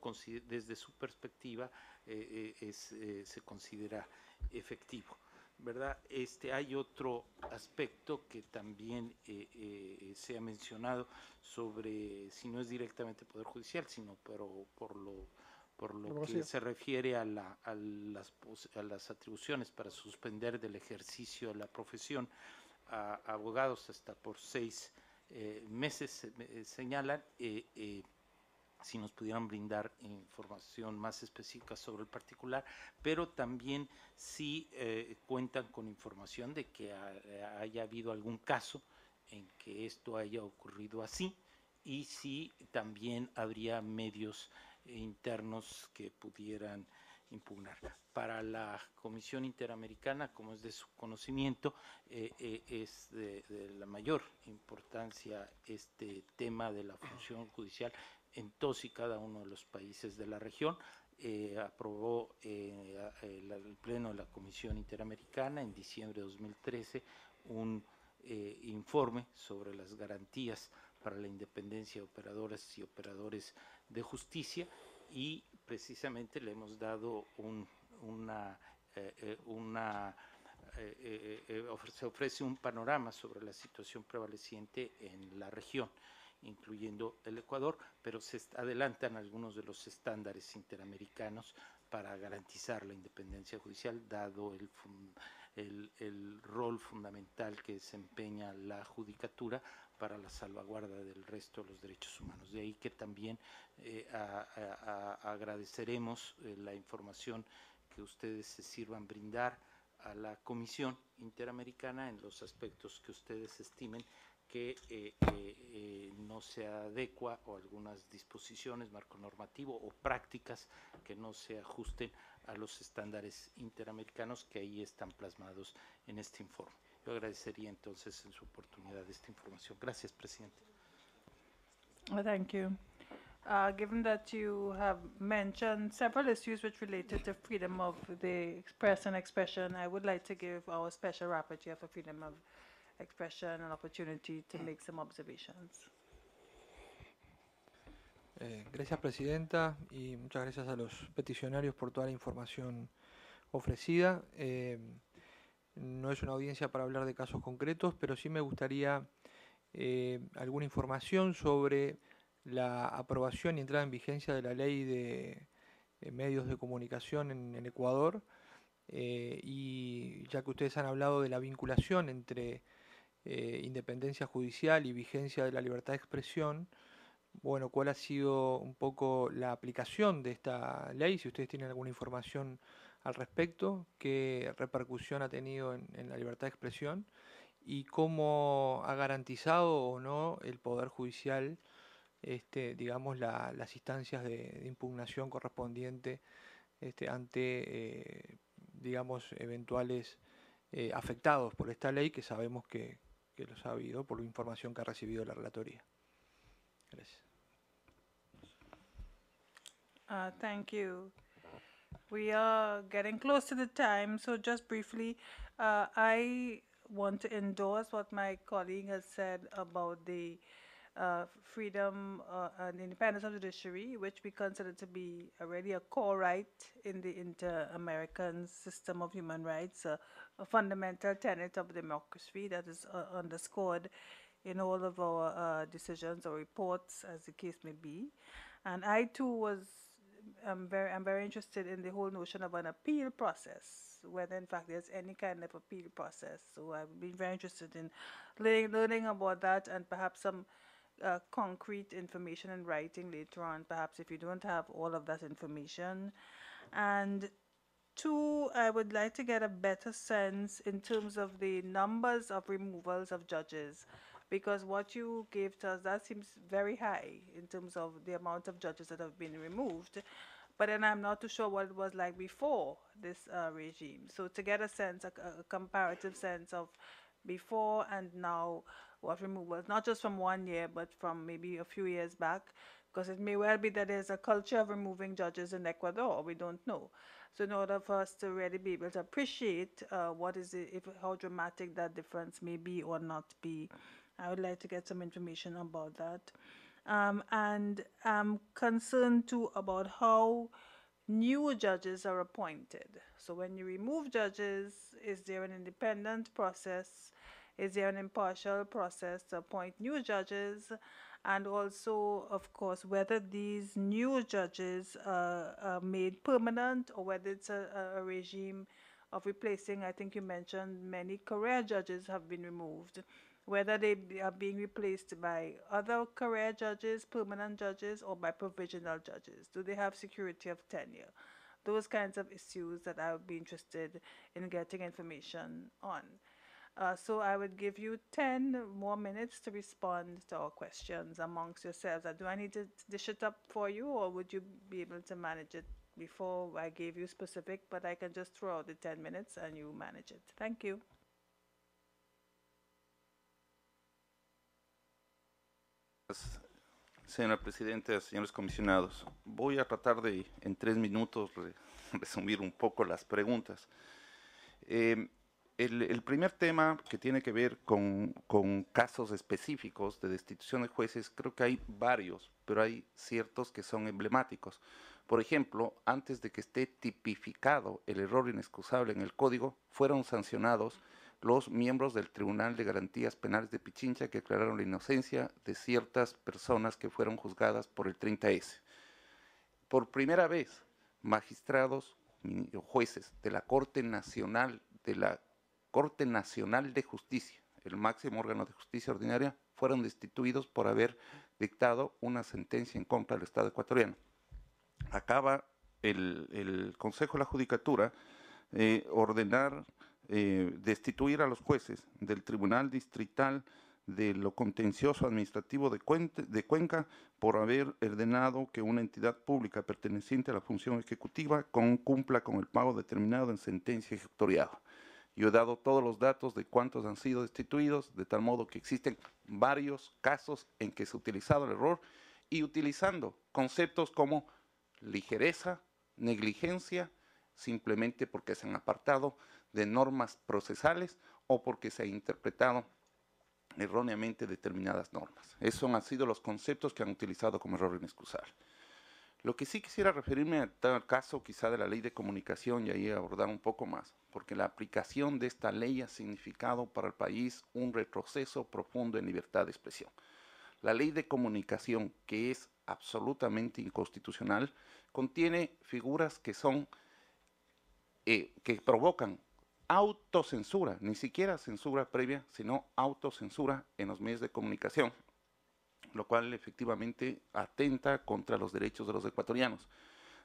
desde su perspectiva, eh, eh, eh, se considera efectivo. ¿verdad? Este, hay otro aspecto que también se ha mencionado sobre, si no es directamente Poder Judicial, sino pero por lo, por lo que se refiere a, la, a, las, a las atribuciones para suspender del ejercicio de la profesión abogados hasta por seis eh, meses, eh, eh, señalan, si nos pudieran brindar información más específica sobre el particular, pero también si cuentan con información de que haya habido algún caso en que esto haya ocurrido así y si también habría medios internos que pudieran para la Comisión Interamericana, como es de su conocimiento, eh, eh, es de, la mayor importancia este tema de la función judicial en todos y cada uno de los países de la región. Eh, aprobó el, el, Pleno de la Comisión Interamericana en diciembre de 2013 un informe sobre las garantías para la independencia de operadoras y operadores de justicia y precisamente le hemos dado una, eh, eh, eh, se ofrece un panorama sobre la situación prevaleciente en la región, incluyendo el Ecuador, pero se adelantan algunos de los estándares interamericanos para garantizar la independencia judicial, dado el rol fundamental que desempeña la judicatura para la salvaguarda del resto de los derechos humanos. De ahí que también eh, agradeceremos eh, la información que ustedes se sirvan brindar a la Comisión Interamericana en los aspectos que ustedes estimen que eh, no se adecua o algunas disposiciones, marco normativo o prácticas que no se ajusten a los estándares interamericanos que ahí están plasmados en este informe. Yo agradecería entonces en su oportunidad esta información. Gracias, Presidente. Well, thank you. Uh, given that you have mentioned several issues which related to freedom of the express and expression, I would like to give our special rapporteur for freedom of expression an opportunity to make some observations. Eh, gracias, Presidenta, y muchas gracias a los peticionarios por toda la información ofrecida. Eh, no es una audiencia para hablar de casos concretos, pero sí me gustaría eh, alguna información sobre la aprobación y entrada en vigencia de la ley de, eh, medios de comunicación en, Ecuador. Eh, y ya que ustedes han hablado de la vinculación entre independencia judicial y vigencia de la libertad de expresión, bueno, ¿cuál ha sido un poco la aplicación de esta ley? Si ustedes tienen alguna información al respecto, qué repercusión ha tenido en, la libertad de expresión y cómo ha garantizado o no el Poder Judicial, este, digamos, las instancias de, impugnación correspondiente este, ante, eh, digamos, eventuales eh, afectados por esta ley que sabemos que, los ha habido por la información que ha recibido la relatoría. Gracias. Ah, thank you. we are getting close to the time so just briefly uh, i want to endorse what my colleague has said about the uh, freedom uh, and independence of the judiciary, which we consider to be already a core right in the inter-American system of human rights, uh, a fundamental tenet of democracy that is uh, underscored in all of our uh, decisions or reports, as the case may be. And I too was I'm very, I'm very interested in the whole notion of an appeal process, whether in fact there's any kind of appeal process. So I've been very interested in learning, learning about that and perhaps some uh, concrete information in writing later on, perhaps if you don't have all of that information. And two, I would like to get a better sense in terms of the numbers of removals of judges because what you gave to us, that seems very high in terms of the amount of judges that have been removed. But then I'm not too sure what it was like before this uh, regime. So to get a sense, a, a comparative sense of before and now what removal, not just from one year, but from maybe a few years back, because it may well be that there's a culture of removing judges in Ecuador. We don't know. So in order for us to really be able to appreciate uh, what is it, if, how dramatic that difference may be or not be I would like to get some information about that. Um, and I'm concerned too about how new judges are appointed. So when you remove judges, is there an independent process? Is there an impartial process to appoint new judges? And also, of course, whether these new judges uh, are made permanent or whether it's a, a regime of replacing. I think you mentioned many career judges have been removed whether they are being replaced by other career judges, permanent judges, or by provisional judges? Do they have security of tenure? Those kinds of issues that I would be interested in getting information on. Uh, so I would give you 10 more minutes to respond to our questions amongst yourselves. Uh, do I need to dish it up for you, or would you be able to manage it before I gave you specific? But I can just throw out the 10 minutes and you manage it. Thank you. Pues, señora presidenta, señores comisionados. Voy a tratar de, en tres minutos, resumir un poco las preguntas. Em, el, primer tema que tiene que ver con, casos específicos de destitución de jueces, creo que hay varios, pero hay ciertos que son emblemáticos. Por ejemplo, antes de que esté tipificado el error inexcusable en el código, fueron sancionados los miembros del Tribunal de Garantías Penales de Pichincha que aclararon la inocencia de ciertas personas que fueron juzgadas por el 30S. Por primera vez, magistrados o jueces de la Corte Nacional de la Corte Nacional de Justicia, el máximo órgano de justicia ordinaria, fueron destituidos por haber dictado una sentencia en contra del Estado ecuatoriano. Acaba el, Consejo de la Judicatura eh, ordenar eh, destituir a los jueces del Tribunal Distrital de lo contencioso administrativo de, Cuenca, por haber ordenado que una entidad pública perteneciente a la función ejecutiva cumpla con el pago determinado en sentencia ejecutoriada. Yo he dado todos los datos de cuántos han sido destituidos, de tal modo que existen varios casos en que se ha utilizado el error y utilizando conceptos como ligereza, negligencia, simplemente porque se han apartado de normas procesales o porque se ha interpretado erróneamente determinadas normas. Esos han sido los conceptos que han utilizado como error inexcusable. Lo que sí quisiera referirme al caso quizá de la ley de comunicación y ahí abordar un poco más, porque la aplicación de esta ley ha significado para el país un retroceso profundo en libertad de expresión. La ley de comunicación, que es absolutamente inconstitucional, contiene figuras que son, eh, que provocan autocensura, ni siquiera censura previa, sino autocensura en los medios de comunicación, lo cual efectivamente atenta contra los derechos de los ecuatorianos.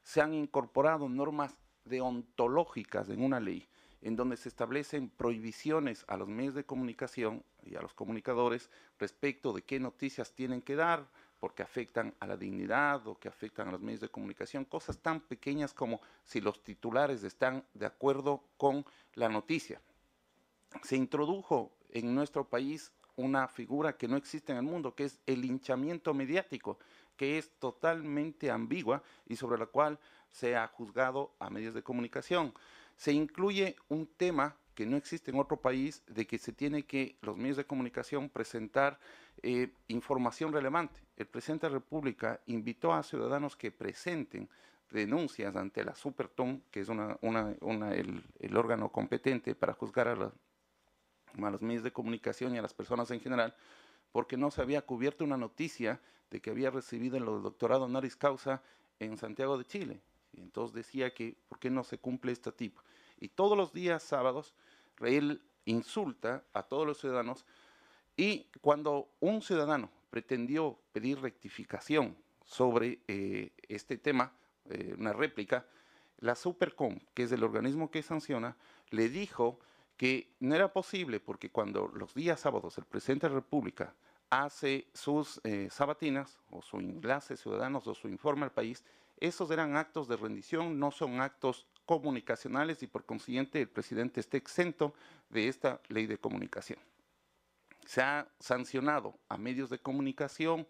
Se han incorporado normas deontológicas en una ley en donde se establecen prohibiciones a los medios de comunicación y a los comunicadores respecto de qué noticias tienen que dar, porque afectan a la dignidad o que afectan a los medios de comunicación, cosas tan pequeñas como si los titulares están de acuerdo con la noticia. Se introdujo en nuestro país una figura que no existe en el mundo, que es el hinchamiento mediático, que es totalmente ambigua y sobre la cual se ha juzgado a medios de comunicación. Se incluye un tema que no existe en otro país de que se tiene que los medios de comunicación presentar eh, información relevante. El presidente de la República invitó a ciudadanos que presenten denuncias ante la Supertom, que es el, órgano competente para juzgar a, los medios de comunicación y a las personas en general, porque no se había cubierto una noticia de que había recibido el doctorado honoris causa en Santiago de Chile. entonces decía que, ¿por qué no se cumple esta tipa. Y todos los días sábados, él insulta a todos los ciudadanos. Y cuando un ciudadano pretendió pedir rectificación sobre eh, este tema, eh, una réplica, la Supercom, que es el organismo que sanciona, le dijo que no era posible porque cuando los días sábados el presidente de la República hace sus eh, sabatinas o su enlace ciudadanos o su informe al país, esos eran actos de rendición, no son actos comunicacionales y por consiguiente el presidente esté exento de esta ley de comunicación. Se ha sancionado a medios de comunicación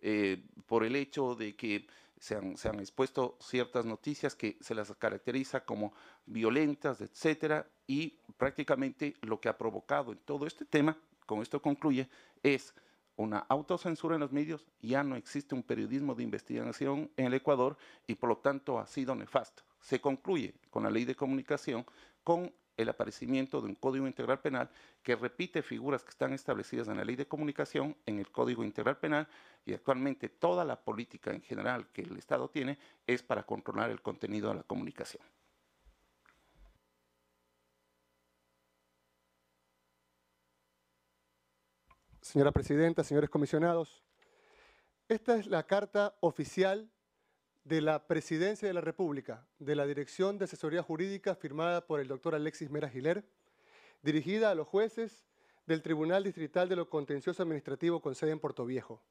eh, por el hecho de que se han, expuesto ciertas noticias que se las caracteriza como violentas, etcétera, y prácticamente lo que ha provocado en todo este tema, con esto concluye, es una autocensura en los medios, ya no existe un periodismo de investigación en el Ecuador y por lo tanto ha sido nefasto se concluye con la ley de comunicación con el aparecimiento de un código integral penal que repite figuras que están establecidas en la ley de comunicación, en el código integral penal, y actualmente toda la política en general que el Estado tiene es para controlar el contenido de la comunicación. Señora Presidenta, señores comisionados, esta es la carta oficial de la Presidencia de la República, de la Dirección de Asesoría Jurídica firmada por el doctor Alexis Mera Giler, dirigida a los jueces del Tribunal Distrital de lo Contencioso Administrativo con sede en Viejo,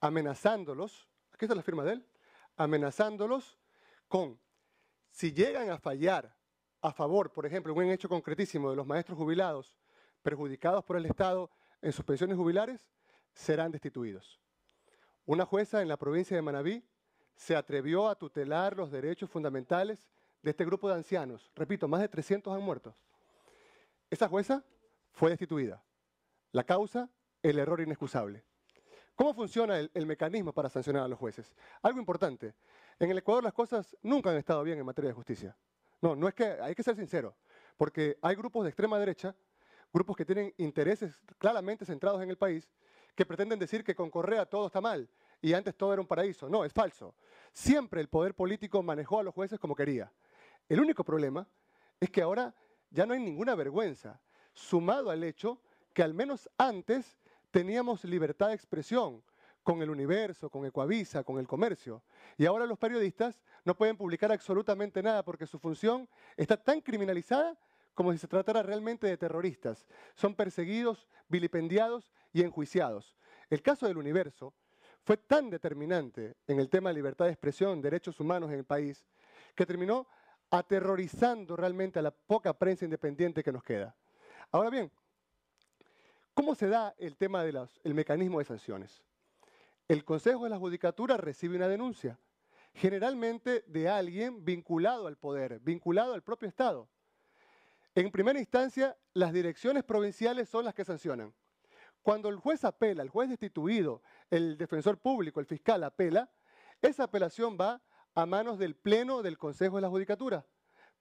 amenazándolos, aquí está la firma de él, amenazándolos con, si llegan a fallar a favor, por ejemplo, un hecho concretísimo de los maestros jubilados perjudicados por el Estado en sus pensiones jubilares, serán destituidos. Una jueza en la provincia de Manabí se atrevió a tutelar los derechos fundamentales de este grupo de ancianos. Repito, más de 300 han muerto. Esa jueza fue destituida. La causa, el error inexcusable. ¿Cómo funciona el, mecanismo para sancionar a los jueces? Algo importante. En el Ecuador las cosas nunca han estado bien en materia de justicia. No, no es que, hay que ser sincero, porque hay grupos de extrema derecha, grupos que tienen intereses claramente centrados en el país, que pretenden decir que con Correa todo está mal, y antes todo era un paraíso. No, es falso. Siempre el poder político manejó a los jueces como quería. El único problema es que ahora ya no hay ninguna vergüenza, sumado al hecho que al menos antes teníamos libertad de expresión con el universo, con Ecuavisa, con el comercio. Y ahora los periodistas no pueden publicar absolutamente nada porque su función está tan criminalizada como si se tratara realmente de terroristas. Son perseguidos, vilipendiados y enjuiciados. El caso del universo fue tan determinante en el tema de libertad de expresión, derechos humanos en el país, que terminó aterrorizando realmente a la poca prensa independiente que nos queda. Ahora bien, ¿cómo se da el tema del mecanismo de sanciones? El Consejo de la Judicatura recibe una denuncia, generalmente de alguien vinculado al poder, vinculado al propio Estado. En primera instancia, las direcciones provinciales son las que sancionan. Cuando el juez apela, el juez destituido, el defensor público, el fiscal, apela, esa apelación va a manos del Pleno del Consejo de la Judicatura,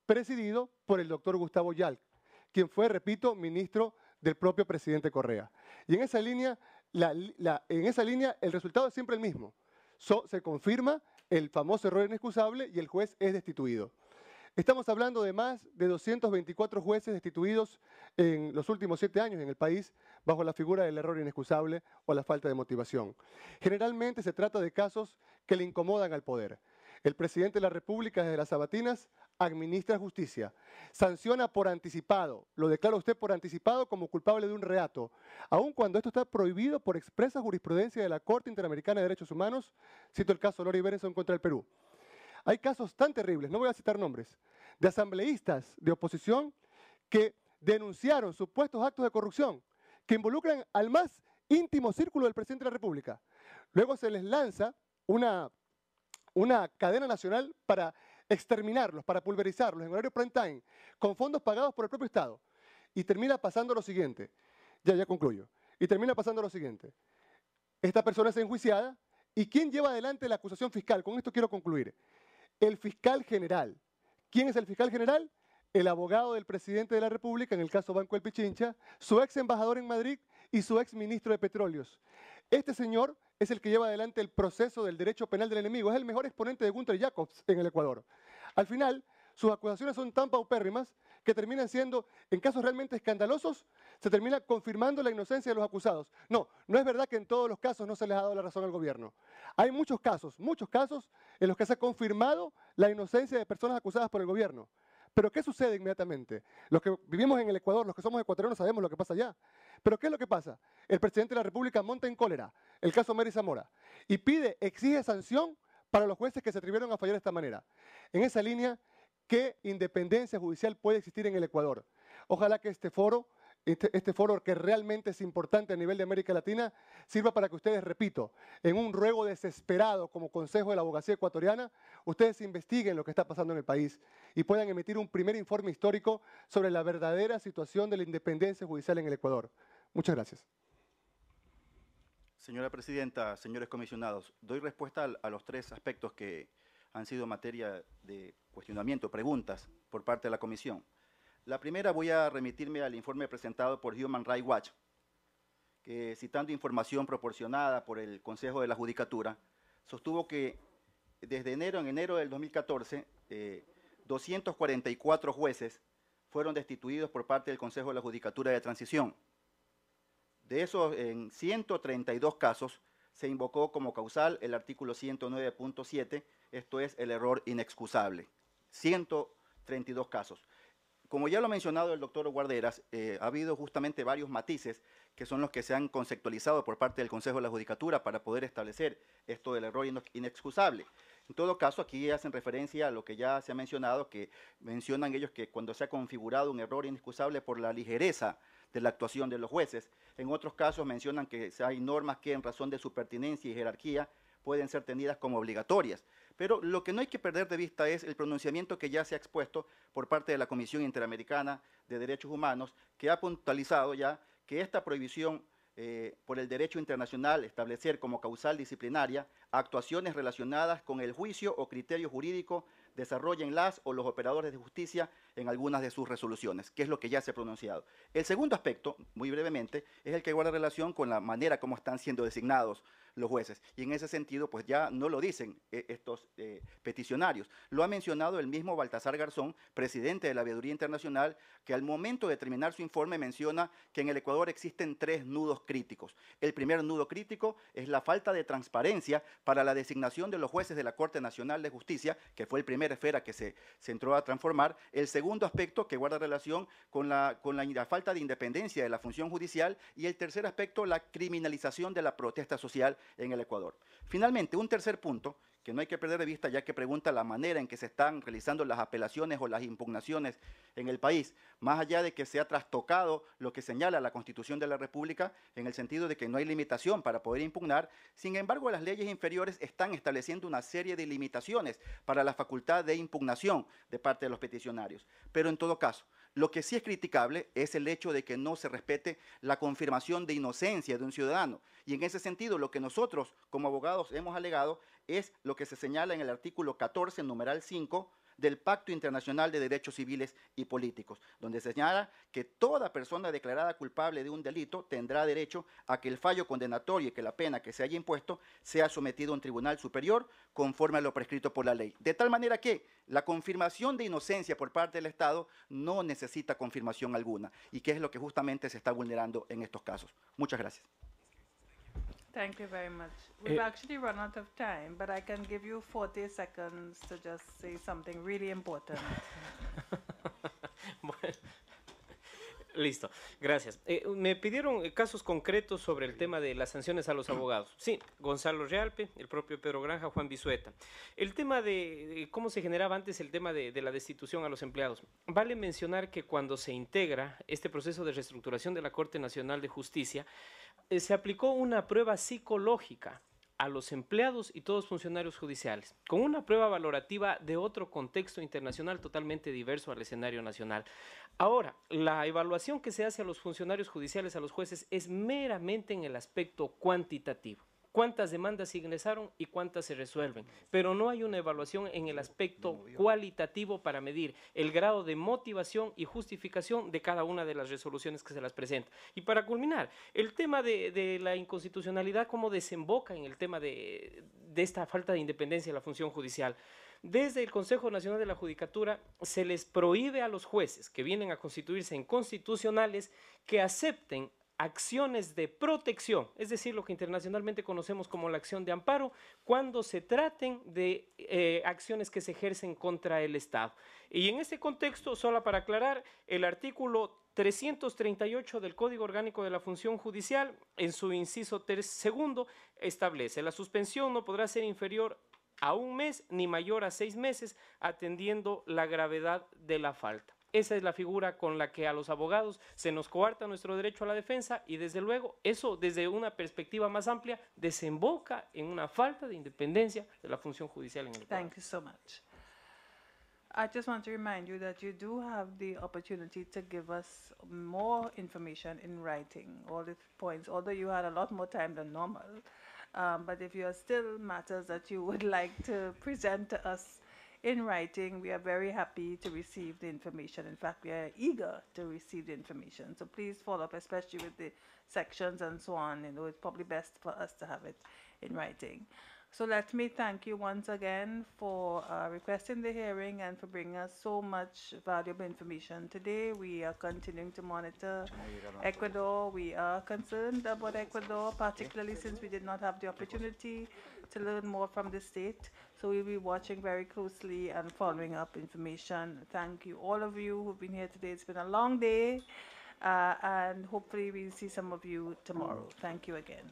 presidido por el doctor Gustavo Yalc, quien fue, repito, ministro del propio presidente Correa. Y en esa línea, en esa línea el resultado es siempre el mismo. se confirma el famoso error inexcusable y el juez es destituido. Estamos hablando de más de 224 jueces destituidos en los últimos siete años en el país bajo la figura del error inexcusable o la falta de motivación. Generalmente se trata de casos que le incomodan al poder. El presidente de la República desde las Sabatinas administra justicia, sanciona por anticipado, lo declara usted por anticipado como culpable de un reato, aun cuando esto está prohibido por expresa jurisprudencia de la Corte Interamericana de Derechos Humanos, cito el caso Lori Berenson contra el Perú. Hay casos tan terribles, no voy a citar nombres, de asambleístas de oposición que denunciaron supuestos actos de corrupción que involucran al más íntimo círculo del presidente de la República. Luego se les lanza una, una cadena nacional para exterminarlos, para pulverizarlos en horario prime time, con fondos pagados por el propio Estado. Y termina pasando lo siguiente. Ya, ya concluyo. Y termina pasando lo siguiente. Esta persona es enjuiciada y ¿quién lleva adelante la acusación fiscal? Con esto quiero concluir el fiscal general. ¿Quién es el fiscal general? El abogado del presidente de la República, en el caso Banco El Pichincha, su ex embajador en Madrid y su ex ministro de Petróleos. Este señor es el que lleva adelante el proceso del derecho penal del enemigo. Es el mejor exponente de Gunther Jacobs en el Ecuador. Al final, sus acusaciones son tan paupérrimas que terminan siendo, en casos realmente escandalosos, se termina confirmando la inocencia de los acusados. No, no es verdad que en todos los casos no se les ha dado la razón al gobierno. Hay muchos casos, muchos casos en los que se ha confirmado la inocencia de personas acusadas por el gobierno. Pero ¿qué sucede inmediatamente? Los que vivimos en el Ecuador, los que somos ecuatorianos sabemos lo que pasa allá. Pero ¿qué es lo que pasa? El presidente de la República monta en cólera el caso Mary Zamora y pide, exige sanción para los jueces que se atrevieron a fallar de esta manera. En esa línea, qué independencia judicial puede existir en el Ecuador. Ojalá que este foro, este, este, foro que realmente es importante a nivel de América Latina, sirva para que ustedes, repito, en un ruego desesperado como Consejo de la Abogacía Ecuatoriana, ustedes investiguen lo que está pasando en el país y puedan emitir un primer informe histórico sobre la verdadera situación de la independencia judicial en el Ecuador. Muchas gracias. Señora Presidenta, señores comisionados, doy respuesta a los tres aspectos que, han sido materia de cuestionamiento, preguntas por parte de la Comisión. La primera voy a remitirme al informe presentado por Human Rights Watch, que citando información proporcionada por el Consejo de la Judicatura, sostuvo que desde enero en enero del 2014, 244 eh, jueces fueron destituidos por parte del Consejo de la Judicatura de Transición. De esos, en 132 casos, se invocó como causal el artículo 109.7 esto es el error inexcusable. 132 casos. Como ya lo ha mencionado el doctor Guarderas, eh, ha habido justamente varios matices que son los que se han conceptualizado por parte del Consejo de la Judicatura para poder establecer esto del error inexcusable. En todo caso, aquí hacen referencia a lo que ya se ha mencionado, que mencionan ellos que cuando se ha configurado un error inexcusable por la ligereza de la actuación de los jueces, en otros casos mencionan que hay normas que en razón de su pertinencia y jerarquía pueden ser tenidas como obligatorias. Pero lo que no hay que perder de vista es el pronunciamiento que ya se ha expuesto por parte de la Comisión Interamericana de Derechos Humanos, que ha puntualizado ya que esta prohibición eh, por el derecho internacional establecer como causal disciplinaria actuaciones relacionadas con el juicio o criterio jurídico desarrollen las o los operadores de justicia en algunas de sus resoluciones, que es lo que ya se ha pronunciado. El segundo aspecto, muy brevemente, es el que guarda relación con la manera como están siendo designados los jueces. Y en ese sentido, pues ya no lo dicen eh, estos eh, peticionarios. Lo ha mencionado el mismo Baltasar Garzón, presidente de la Veeduría Internacional, que al momento de terminar su informe menciona que en el Ecuador existen tres nudos críticos. El primer nudo crítico es la falta de transparencia para la designación de los jueces de la Corte Nacional de Justicia, que fue el primer esfera que se, se entró a transformar. El segundo aspecto que guarda relación con la, con la falta de independencia de la función judicial. Y el tercer aspecto, la criminalización de la protesta social en el Ecuador. Finalmente, un tercer punto que no hay que perder de vista ya que pregunta la manera en que se están realizando las apelaciones o las impugnaciones en el país, más allá de que se ha trastocado lo que señala la Constitución de la República en el sentido de que no hay limitación para poder impugnar, sin embargo las leyes inferiores están estableciendo una serie de limitaciones para la facultad de impugnación de parte de los peticionarios. Pero en todo caso, lo que sí es criticable es el hecho de que no se respete la confirmación de inocencia de un ciudadano. Y en ese sentido, lo que nosotros como abogados hemos alegado es lo que se señala en el artículo 14, numeral 5 del Pacto Internacional de Derechos Civiles y Políticos, donde señala que toda persona declarada culpable de un delito tendrá derecho a que el fallo condenatorio y que la pena que se haya impuesto sea sometido a un tribunal superior conforme a lo prescrito por la ley. De tal manera que la confirmación de inocencia por parte del Estado no necesita confirmación alguna y que es lo que justamente se está vulnerando en estos casos. Muchas gracias. Thank you very much. We've eh, actually run out of time, but I can give you 40 seconds to just say something really important. Listo, gracias. Eh, me pidieron casos concretos sobre el tema de las sanciones a los abogados. Sí, Gonzalo Realpe, el propio Pedro Granja, Juan Bisueta. El tema de, cómo se generaba antes el tema de, de, la destitución a los empleados. Vale mencionar que cuando se integra este proceso de reestructuración de la Corte Nacional de Justicia, eh, se aplicó una prueba psicológica a los empleados y todos funcionarios judiciales, con una prueba valorativa de otro contexto internacional totalmente diverso al escenario nacional. Ahora, la evaluación que se hace a los funcionarios judiciales, a los jueces, es meramente en el aspecto cuantitativo cuántas demandas ingresaron y cuántas se resuelven. Pero no hay una evaluación en el aspecto cualitativo para medir el grado de motivación y justificación de cada una de las resoluciones que se las presenta. Y para culminar, el tema de, la inconstitucionalidad, cómo desemboca en el tema de esta falta de independencia de la función judicial. Desde el Consejo Nacional de la Judicatura se les prohíbe a los jueces que vienen a constituirse en constitucionales que acepten acciones de protección, es decir, lo que internacionalmente conocemos como la acción de amparo, cuando se traten de eh, acciones que se ejercen contra el Estado. Y en este contexto, solo para aclarar, el artículo 338 del Código Orgánico de la Función Judicial, en su inciso segundo, establece la suspensión no podrá ser inferior a un mes ni mayor a seis meses, atendiendo la gravedad de la falta. Esa es la figura con la que a los abogados se nos coarta nuestro derecho a la defensa y desde luego eso desde una perspectiva más amplia desemboca en una falta de independencia de la función judicial en el país. Thank you so much. I just want to remind you that you do have the opportunity to give us more information in writing, all the points, although you had a lot more time than normal. Um, but if you are still matters that you would like to present to us in writing. We are very happy to receive the information. In fact, we are eager to receive the information. So please follow up, especially with the sections and so on. You know, it's probably best for us to have it in writing. So let me thank you once again for uh, requesting the hearing and for bringing us so much valuable information today. We are continuing to monitor Ecuador. We are concerned about Ecuador, particularly since we did not have the opportunity to learn more from the state. So we'll be watching very closely and following up information. Thank you, all of you who've been here today. It's been a long day, uh, and hopefully, we'll see some of you tomorrow. Thank you again.